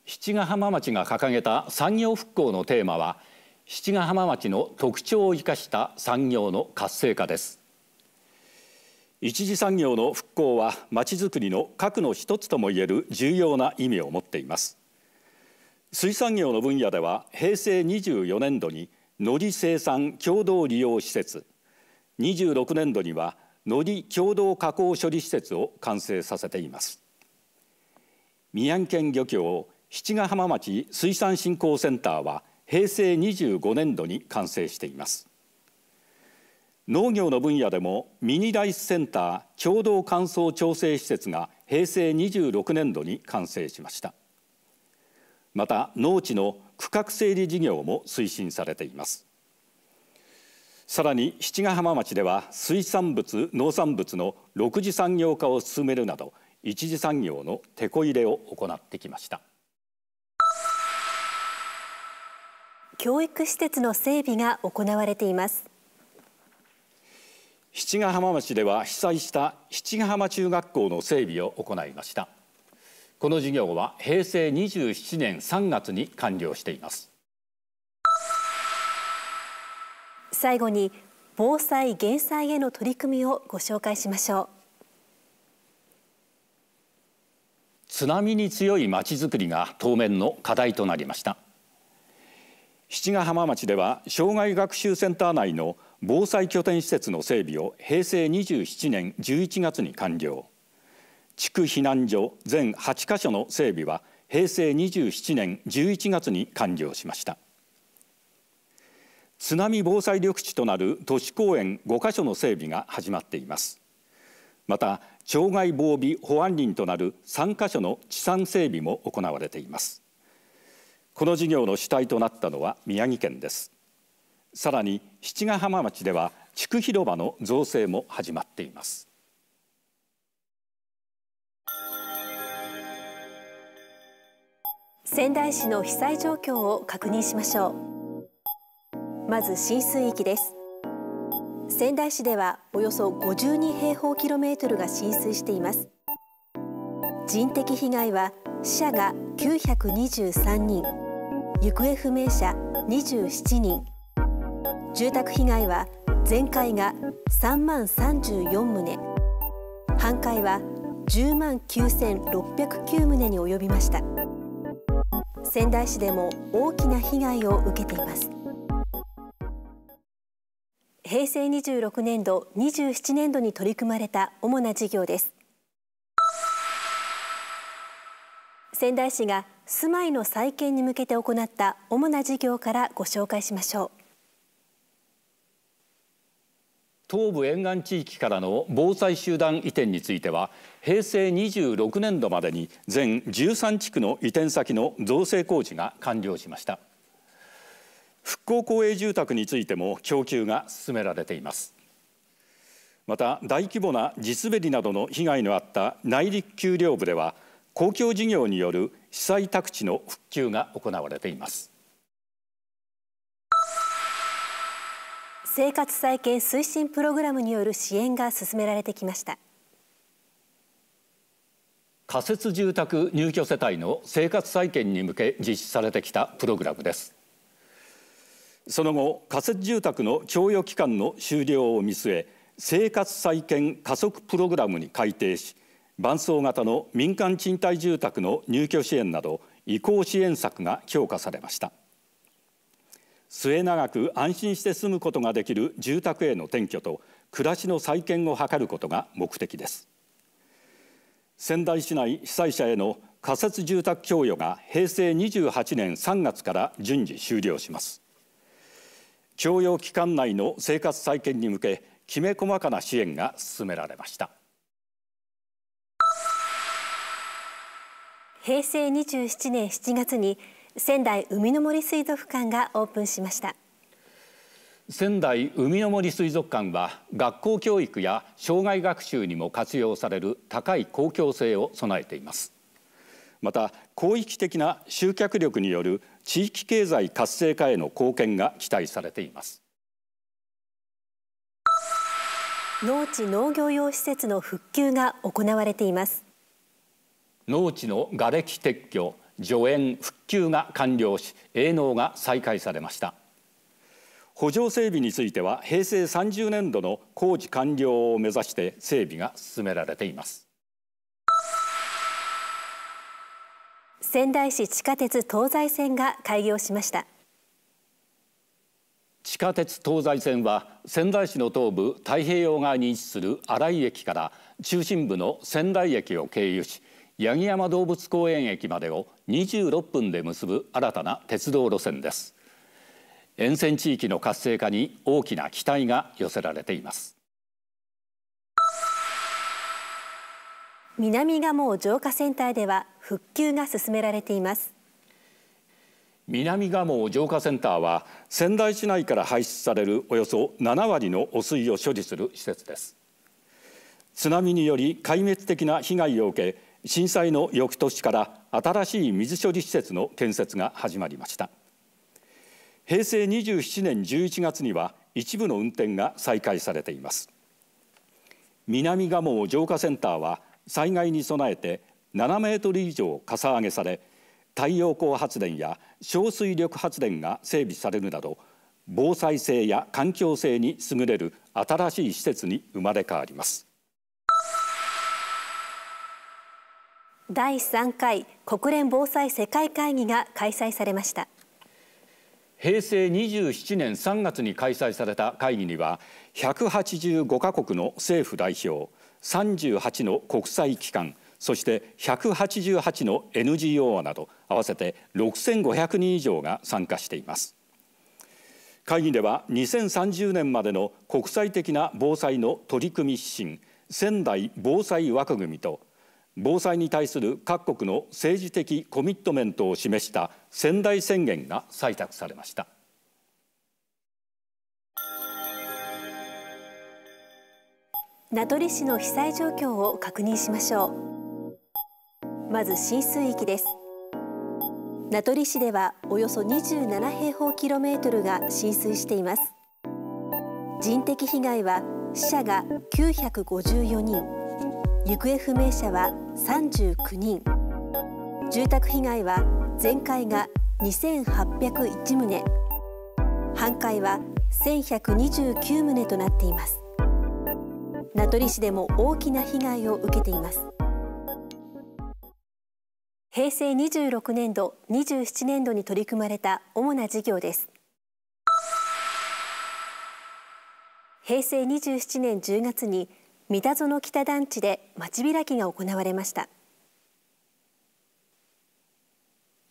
七ヶ浜町が掲げた産業復興のテーマは七ヶ浜町の特徴を生かした産業の活性化です一次産業の復興は町づくりの核の一つともいえる重要な意味を持っています水産業の分野では平成24年度に海苔生産共同利用施設26年度にはのり共同加工処理施設を完成させています宮城県漁協七ヶ浜町水産振興センターは平成25年度に完成しています農業の分野でもミニライスセンター共同乾燥調整施設が平成26年度に完成しましたまた農地の区画整理事業も推進されていますさらに七ヶ浜町では水産物農産物の六次産業化を進めるなど一次産業のてこ入れを行ってきました教育施設の整備が行われています七ヶ浜町では被災した七ヶ浜中学校の整備を行いましたこの事業は平成27年3月に完了しています最後に防災減災への取り組みをご紹介しましょう津波に強いまちづくりが当面の課題となりました七ヶ浜町では障害学習センター内の防災拠点施設の整備を平成27年11月に完了地区避難所全8カ所の整備は平成27年11月に完了しました津波防災緑地となる都市公園5カ所の整備が始まっていますまた障害防備保安林となる3カ所の地産整備も行われていますこの事業の主体となったのは宮城県ですさらに七ヶ浜町では地区広場の造成も始まっています仙台市の被災状況を確認しましょうまず浸水域です仙台市ではおよそ52平方キロメートルが浸水しています人的被害は死者が923人行方不明者27人住宅被害は全壊が3万34棟半壊は10万9609棟に及びました仙台市でも大きな被害を受けています平成26年度27年度に取り組まれた主な事業です仙台市が住まいの再建に向けて行った主な事業からご紹介しましょう東部沿岸地域からの防災集団移転については平成26年度までに全13地区の移転先の造成工事が完了しました。復興公営住宅についても供給が進められていますまた大規模な地滑りなどの被害のあった内陸丘陵部では公共事業による被災宅地の復旧が行われています生活再建推進プログラムによる支援が進められてきました仮設住宅入居世帯の生活再建に向け実施されてきたプログラムですその後仮設住宅の供与期間の終了を見据え生活再建加速プログラムに改定し伴走型の民間賃貸住宅の入居支援など移行支援策が強化されました末永く安心して住むことができる住宅への転居と暮らしの再建を図ることが目的です仙台市内被災者への仮設住宅供与が平成28年3月から順次終了します徴用期間内の生活再建に向けきめ細かな支援が進められました平成27年7月に仙台海の森水族館がオープンしました仙台海の森水族館は学校教育や障害学習にも活用される高い公共性を備えていますまた広域的な集客力による地域経済活性化への貢献が期待されています農地農業用施設の復旧が行われています農地の瓦礫撤去除煙復旧が完了し営農が再開されました補助整備については平成30年度の工事完了を目指して整備が進められています仙台市地下鉄東西線が開業しました地下鉄東西線は仙台市の東部太平洋側に位置する新井駅から中心部の仙台駅を経由し八木山動物公園駅までを26分で結ぶ新たな鉄道路線です沿線地域の活性化に大きな期待が寄せられています南蒲生浄化センターでは復旧が進められています南蒲生浄化センターは仙台市内から排出されるおよそ7割の汚水を所持する施設です津波により壊滅的な被害を受け震災の翌年から新しい水処理施設の建設が始まりました平成27年11月には一部の運転が再開されています南蒲生浄化センターは災害に備えて7メートル以上かさ上げされ太陽光発電や小水力発電が整備されるなど防災性や環境性に優れる新しい施設に生まれ変わります第3回国連防災世界会議が開催されました平成27年3月に開催された会議には185カ国の政府代表38の国際機関そして188の NGO など合わせて6500人以上が参加しています会議では2030年までの国際的な防災の取り組み指針仙台防災枠組みと防災に対する各国の政治的コミットメントを示した仙台宣言が採択されました。名取市の被災状況を確認しましょうまず浸水域です名取市ではおよそ27平方キロメートルが浸水しています人的被害は死者が954人行方不明者は39人住宅被害は全壊が2801棟半壊は1129棟となっています名取市でも大きな被害を受けています平成26年度27年度に取り組まれた主な事業です平成27年10月に三田園北団地で町開きが行われました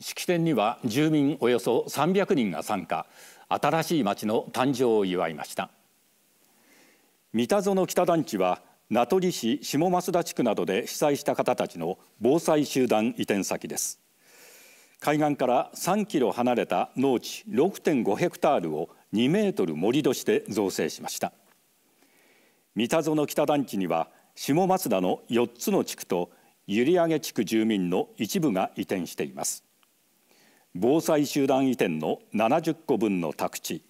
式典には住民およそ300人が参加新しい町の誕生を祝いました三田園北団地は名取市下増田地区などで被災した方たちの防災集団移転先です海岸から3キロ離れた農地6.5ヘクタールを2メートル盛り土して造成しました三田園北団地には下増田の4つの地区と閖上地区住民の一部が移転しています防災集団移転の70個分の宅地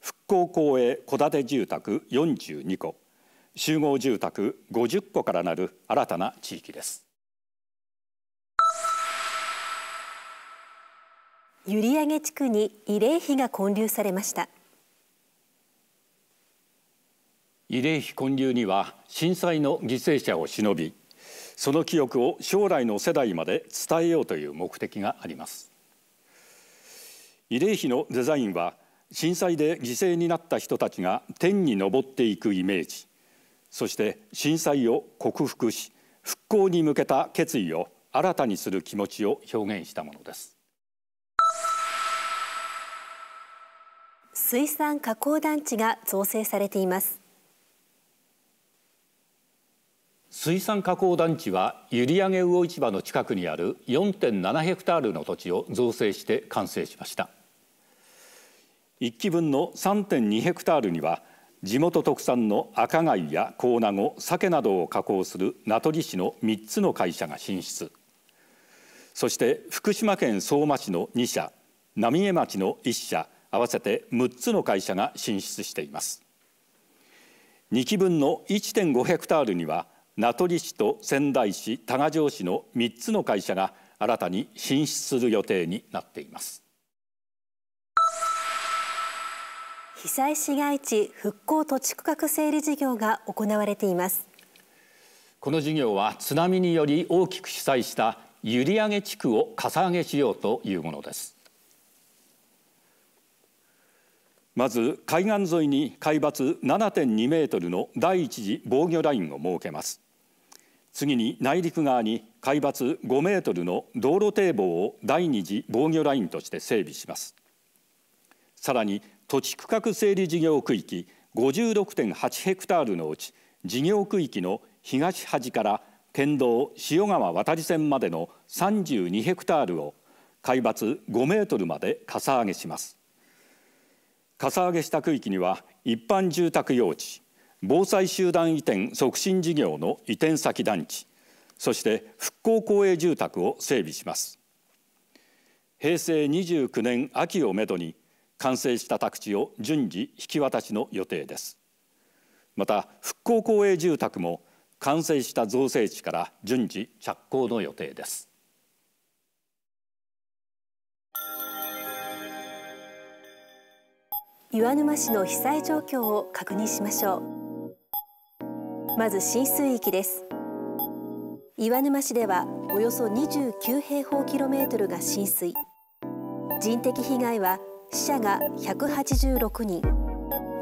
復興公営戸建て住宅42戸集合住宅50戸からなる新たな地域です閖上地区に慰霊碑が建立されました慰霊碑建立には震災の犠牲者を忍びその記憶を将来の世代まで伝えようという目的があります慰霊碑のデザインは震災で犠牲になった人たちが天に昇っていくイメージそして震災を克服し復興に向けた決意を新たにする気持ちを表現したものです水産加工団地が造成されています水産加工団地は閖上魚市場の近くにある4.7ヘクタールの土地を造成して完成しました1基分の3.2ヘクタールには地元特産の赤貝やコウナゴ、鮭などを加工する名取市の3つの会社が進出そして福島県相馬市の2社浪江町の1社合わせて6つの会社が進出しています2基分の1.5ヘクタールには名取市と仙台市多賀城市の3つの会社が新たに進出する予定になっています被災市街地復興土地区画整理事業が行われていますこの事業は津波により大きく被災した閖上地区をかさ上げしようというものですまず海岸沿いに海抜7.2メートルの第一次防御ラインを設けます次に内陸側に海抜5メートルの道路堤防を第二次防御ラインとして整備しますさらに土地区画整理事業区域56.8ヘクタールのうち事業区域の東端から県道塩川渡り線までの32ヘクタールを海抜5メートルまでかさ上げしますかさ上げした区域には一般住宅用地防災集団移転促進事業の移転先団地そして復興公営住宅を整備します平成29年秋をめどに完成した宅地を順次引き渡しの予定ですまた復興公営住宅も完成した造成地から順次着工の予定です岩沼市の被災状況を確認しましょうまず浸水域です岩沼市ではおよそ29平方キロメートルが浸水人的被害は死者が186人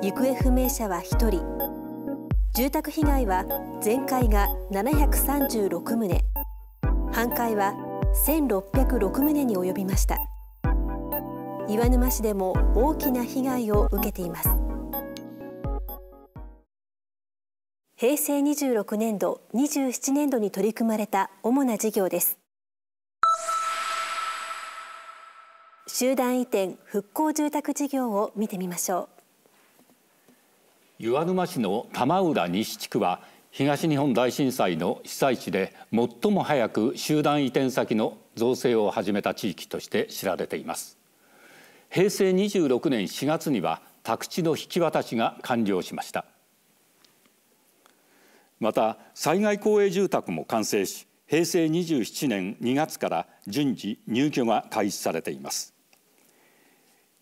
行方不明者は1人住宅被害は全壊が736棟半壊は1606棟に及びました岩沼市でも大きな被害を受けています平成26年度27年度に取り組まれた主な事業です集団移転復興住宅事業を見てみましょう岩沼市の玉浦西地区は東日本大震災の被災地で最も早く集団移転先の造成を始めた地域として知られています平成26年4月には宅地の引き渡しが完了しましたまた災害公営住宅も完成し平成27年2月から順次入居が開始されています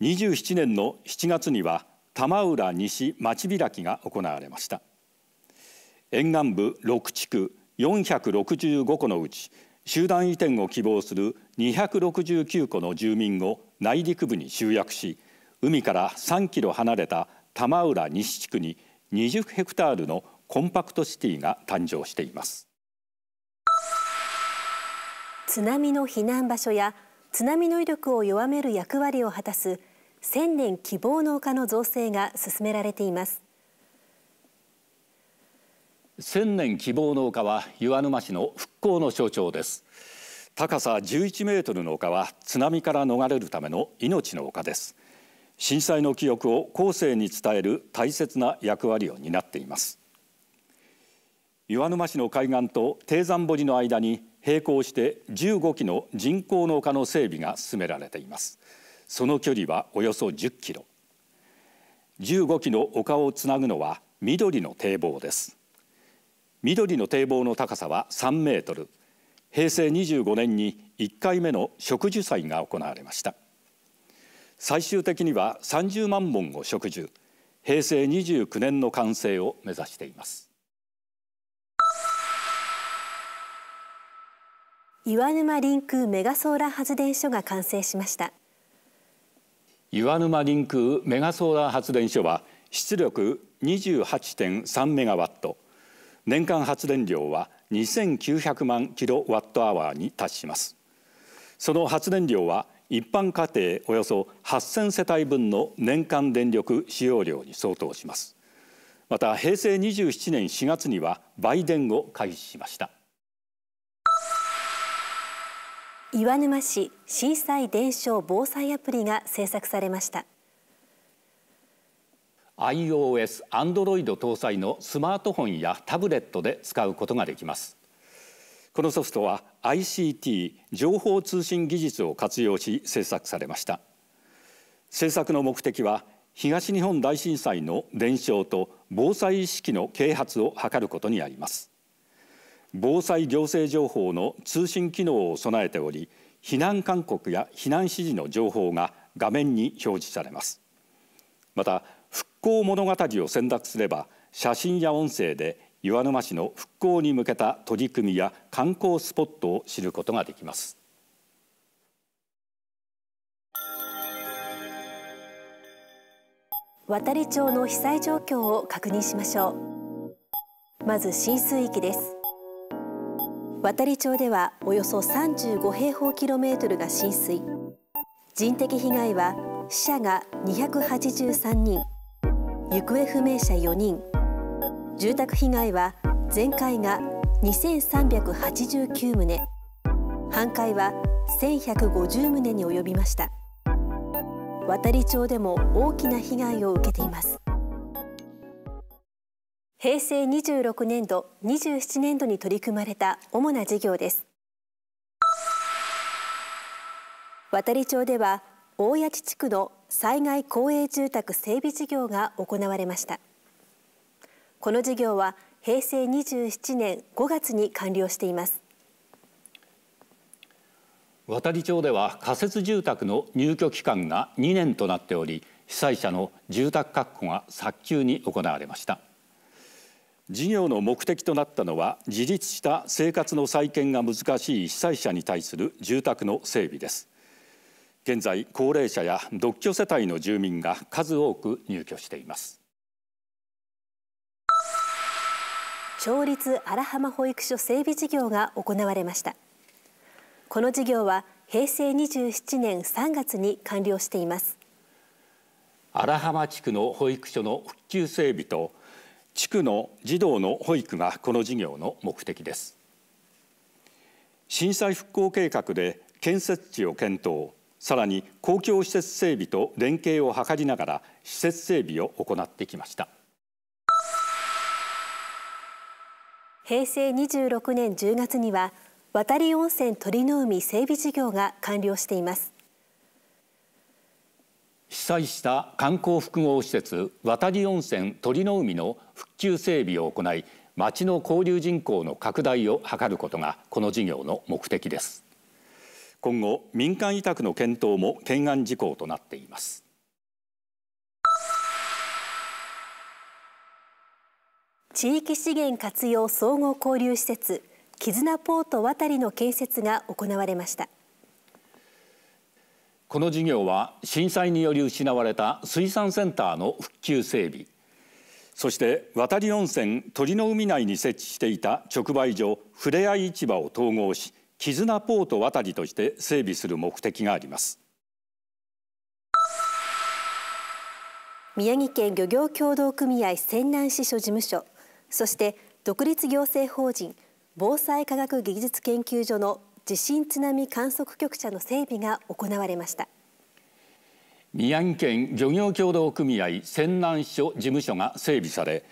27年の7月には玉浦西町開きが行われました沿岸部6地区465個のうち集団移転を希望する269個の住民を内陸部に集約し海から3キロ離れた玉浦西地区に20ヘクタールのコンパクトシティが誕生しています津波の避難場所や津波の威力を弱める役割を果たす千年希望の丘の造成が進められています千年希望の丘は岩沼市の復興の象徴です高さ11メートルの丘は津波から逃れるための命の丘です震災の記憶を後世に伝える大切な役割を担っています岩沼市の海岸と低山堀の間に並行して15基の人工の丘の整備が進められていますその距離はおよそ10キロ15基の丘をつなぐのは緑の堤防です緑の堤防の高さは3メートル平成25年に1回目の植樹祭が行われました最終的には30万本を植樹平成29年の完成を目指しています岩沼臨空メガソーラー発電所が完成しました岩沼臨空メガソーラー発電所は出力28.3メガワット年間発電量は2900万キロワットアワーに達しますその発電量は一般家庭およそ8000世帯分の年間電力使用量に相当しますまた平成27年4月には売電を開始しました岩沼市震災伝承防災アプリが制作されました iOS、Android 搭載のスマートフォンやタブレットで使うことができますこのソフトは ICT 情報通信技術を活用し制作されました制作の目的は東日本大震災の伝承と防災意識の啓発を図ることにあります防災行政情報の通信機能を備えており避難勧告や避難指示の情報が画面に表示されますまた復興物語を選択すれば写真や音声で岩沼市の復興に向けた取り組みや観光スポットを知ることができます渡里町の被災状況を確認しましょうまず浸水域です渡里町ではおよそ35平方キロメートルが浸水人的被害は死者が283人行方不明者4人住宅被害は全壊が2389棟半壊は1150棟に及びました渡里町でも大きな被害を受けています平成26年度27年度に取り組まれた主な事業です渡里町では大谷地区の災害公営住宅整備事業が行われましたこの事業は平成27年5月に完了しています渡里町では仮設住宅の入居期間が2年となっており被災者の住宅確保が早急に行われました事業の目的となったのは自立した生活の再建が難しい被災者に対する住宅の整備です現在高齢者や独居世帯の住民が数多く入居しています町立荒浜保育所整備事業が行われましたこの事業は平成27年3月に完了しています荒浜地区の保育所の復旧整備と地区の児童の保育がこの事業の目的です震災復興計画で建設地を検討さらに公共施設整備と連携を図りながら施設整備を行ってきました平成26年10月には渡り温泉鳥の海整備事業が完了しています被災した観光複合施設渡り温泉鳥の海の復旧整備を行い町の交流人口の拡大を図ることがこの事業の目的です今後民間委託の検討も懸案事項となっています地域資源活用総合交流施設絆ポート渡りの建設が行われました。この事業は震災により失われた水産センターの復旧整備そして渡り温泉鳥の海内に設置していた直売所ふれあい市場を統合し絆ポート渡りとして整備する目的があります宮城県漁業協同組合泉南支所事務所そして独立行政法人防災科学技術研究所の地震津波観測局舎の整備が行われました宮城県漁業協同組合泉南支所事務所が整備され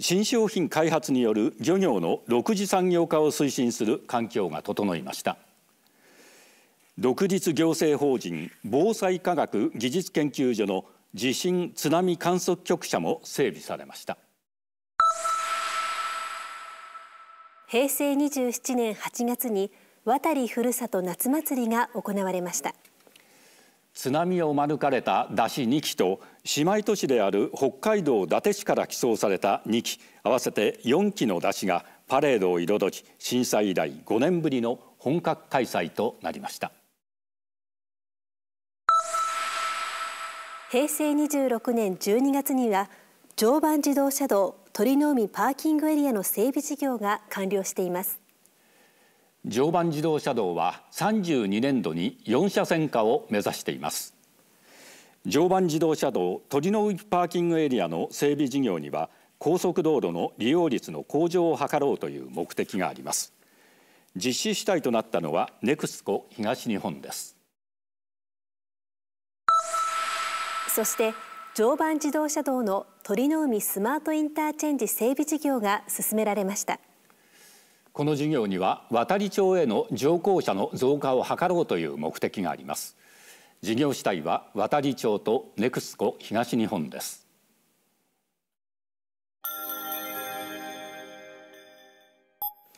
新商品開発による漁業の6次産業化を推進する環境が整いました独立行政法人防災科学技術研究所の地震津波観測局舎も整備されました平成27年8月に渡りふるさと夏祭りが行われました津波を免れた出汁2機と姉妹都市である北海道伊達市から寄贈された2機合わせて4機の出汁がパレードを彩り震災以来5年ぶりの本格開催となりました平成26年12月には常磐自動車道鳥の海パーキングエリアの整備事業が完了しています常磐自動車道は32年度に4車線化を目指しています常磐自動車道鳥の海パーキングエリアの整備事業には高速道路の利用率の向上を図ろうという目的があります実施主体となったのはネクスコ東日本ですそして常磐自動車道の鳥の海スマートインターチェンジ整備事業が進められましたこの事業には渡里町への乗降者の増加を図ろうという目的があります事業主体は渡里町とネクスコ東日本です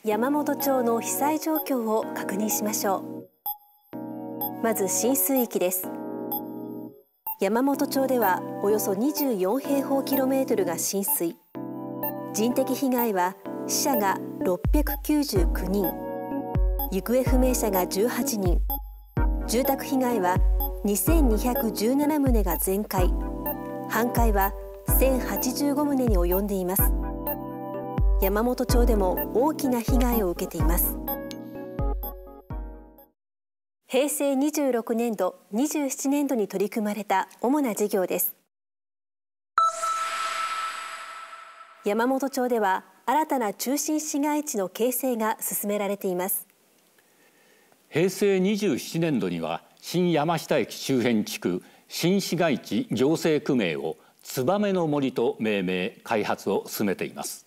山本町の被災状況を確認しましょうまず浸水域です山本町ではおよそ24平方キロメートルが浸水人的被害は死者が699人行方不明者が18人住宅被害は2217棟が全壊半壊は1085棟に及んでいます山本町でも大きな被害を受けています平成26年度27年度に取り組まれた主な事業です山本町では新たな中心市街地の形成が進められています平成27年度には新山下駅周辺地区新市街地行政区名をツバメの森と命名開発を進めています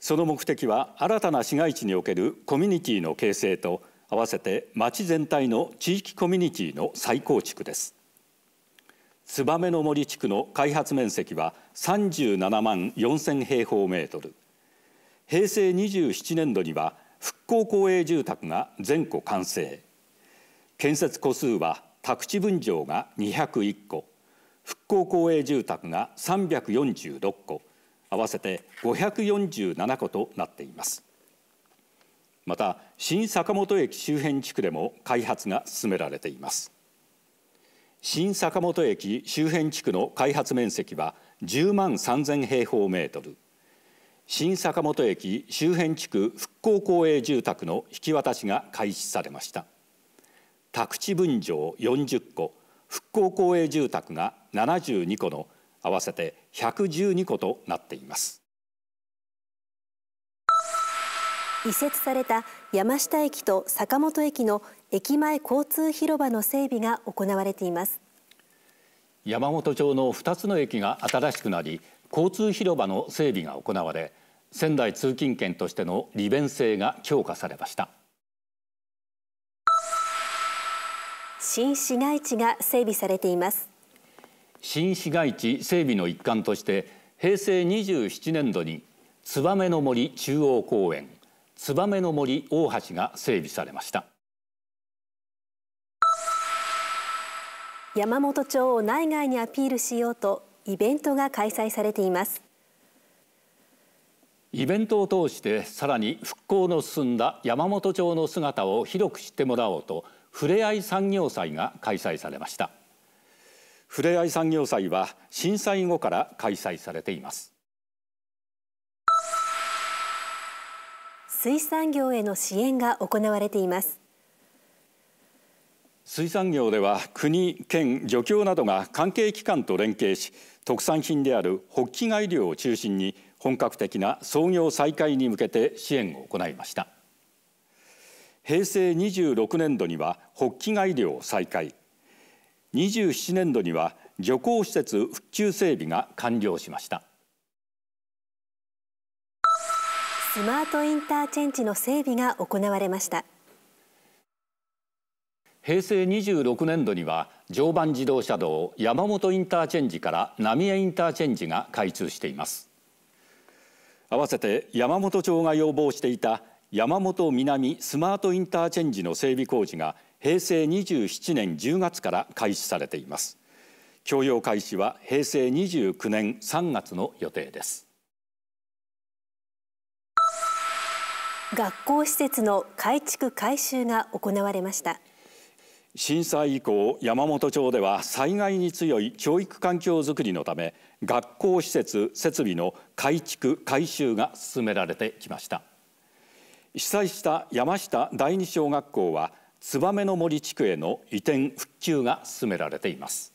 その目的は新たな市街地におけるコミュニティの形成と合わせて町全体の地域コミュニティの再構築です燕の森地区の開発面積は37万4000平方メートル平成27年度には復興公営住宅が全戸完成建設戸数は宅地分譲が201戸復興公営住宅が346戸合わせて547戸となっていますまた新坂本駅周辺地区でも開発が進められています新坂本駅周辺地区の開発面積は10万3000平方メートル新坂本駅周辺地区復興公営住宅の引き渡しが開始されました宅地分譲40戸復興公営住宅が72戸の合わせて112戸となっています移設された山下駅と坂本駅の駅前交通広場の整備が行われています山本町の2つの駅が新しくなり交通広場の整備が行われ仙台通勤圏としての利便性が強化されました新市街地が整備されています新市街地整備の一環として平成27年度に燕の森中央公園燕の森大橋が整備されました山本町を内外にアピールしようとイベントが開催されていますイベントを通してさらに復興の進んだ山本町の姿を広く知ってもらおうとふれあい産業祭が開催されましたふれあい産業祭は震災後から開催されています水産業への支援が行われています水産業では国、県、漁協などが関係機関と連携し特産品であるホッキ貝漁を中心に本格的な操業再開に向けて支援を行いました平成26年度にはホッキ貝漁再開27年度には漁港施設復旧整備が完了しましたスマートインターチェンジの整備が行われました平成26年度には常磐自動車道山本インターチェンジから浪江インターチェンジが開通しています合わせて山本町が要望していた山本南スマートインターチェンジの整備工事が平成27年10月から開始されています供用開始は平成29年3月の予定です学校施設の改築改修が行われました震災以降山本町では災害に強い教育環境づくりのため学校施設設備の改築改修が進められてきました被災した山下第二小学校は燕の森地区への移転復旧が進められています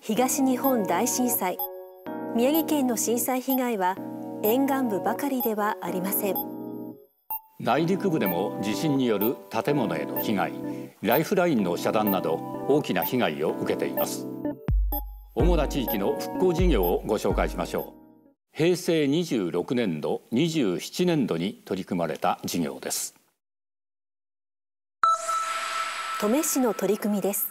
東日本大震災宮城県の震災被害は沿岸部ばかりではありません内陸部でも地震による建物への被害ライフラインの遮断など大きな被害を受けています主な地域の復興事業をご紹介しましょう平成26年度27年度に取り組まれた事業です登米市の取り組みです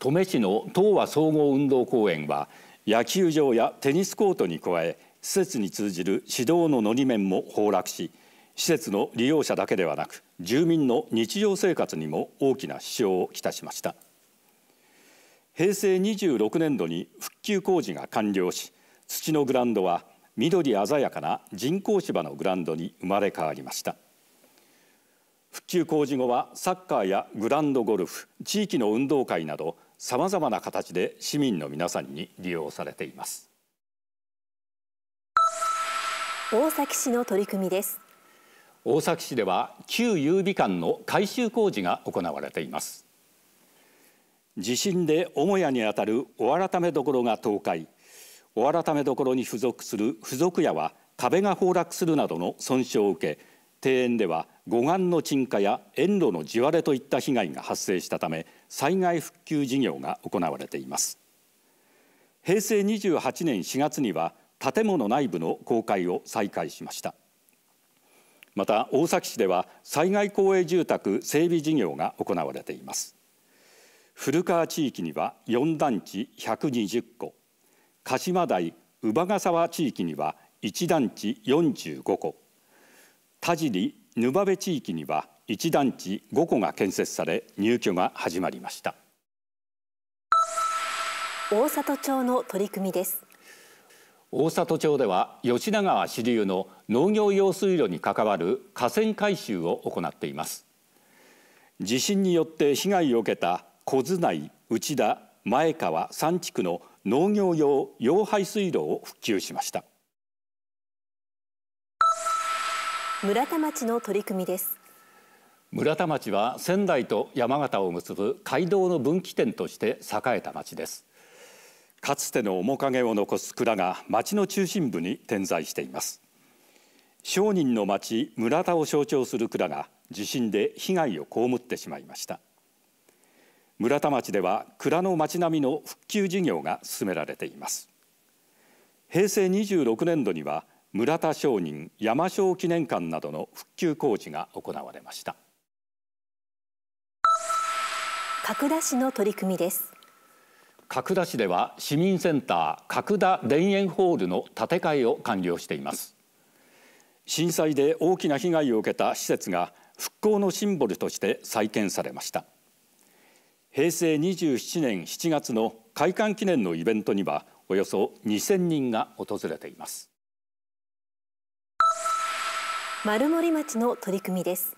登米市の東和総合運動公園は野球場やテニスコートに加え施設に通じる指導ののり面も崩落し施設の利用者だけではなく住民の日常生活にも大きな支障をきたしました平成26年度に復旧工事が完了し土のグラウンドは緑鮮やかな人工芝のグラウンドに生まれ変わりました復旧工事後はサッカーやグランドゴルフ地域の運動会などさまざまな形で市民の皆さんに利用されています大崎市の取り組みです大崎市では旧郵美館の改修工事が行われています地震で母屋にあたるお改め所が倒壊お改め所に付属する付属屋は壁が崩落するなどの損傷を受け庭園では護岸の沈下や園路の地割れといった被害が発生したため災害復旧事業が行われています平成28年4月には建物内部の公開を再開しましたまた大崎市では災害公営住宅整備事業が行われています古川地域には4団地120戸鹿島台乳母ヶ沢地域には1団地45戸田尻沼辺地域には一団地5戸が建設され入居が始まりました大里町の取り組みです大里町では吉永川支流の農業用水路に関わる河川改修を行っています地震によって被害を受けた小津内、内田、前川、三地区の農業用用排水路を復旧しました村田町の取り組みです村田町は仙台と山形を結ぶ街道の分岐点として栄えた町ですかつての面影を残す蔵が町の中心部に点在しています商人の町村田を象徴する蔵が地震で被害を被ってしまいました村田町では蔵の町並みの復旧事業が進められています平成26年度には村田商人山商記念館などの復旧工事が行われました角田市の取り組みです角田市では市民センター角田田園ホールの建て替えを完了しています震災で大きな被害を受けた施設が復興のシンボルとして再建されました平成27年7月の開館記念のイベントにはおよそ2000人が訪れています丸森町の取り組みです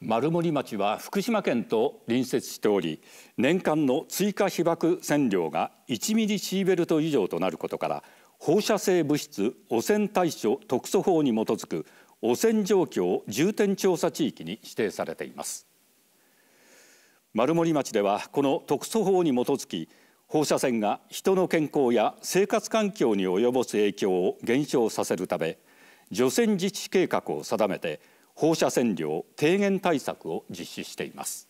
丸森町は福島県と隣接しており年間の追加被く線量が1ミリシーベルト以上となることから放射性物質汚染対処特措法に基づく汚染状況重点調査地域に指定されています丸森町ではこの特措法に基づき放射線が人の健康や生活環境に及ぼす影響を減少させるため除染自治計画を定めて放射線量低減対策を実施しています。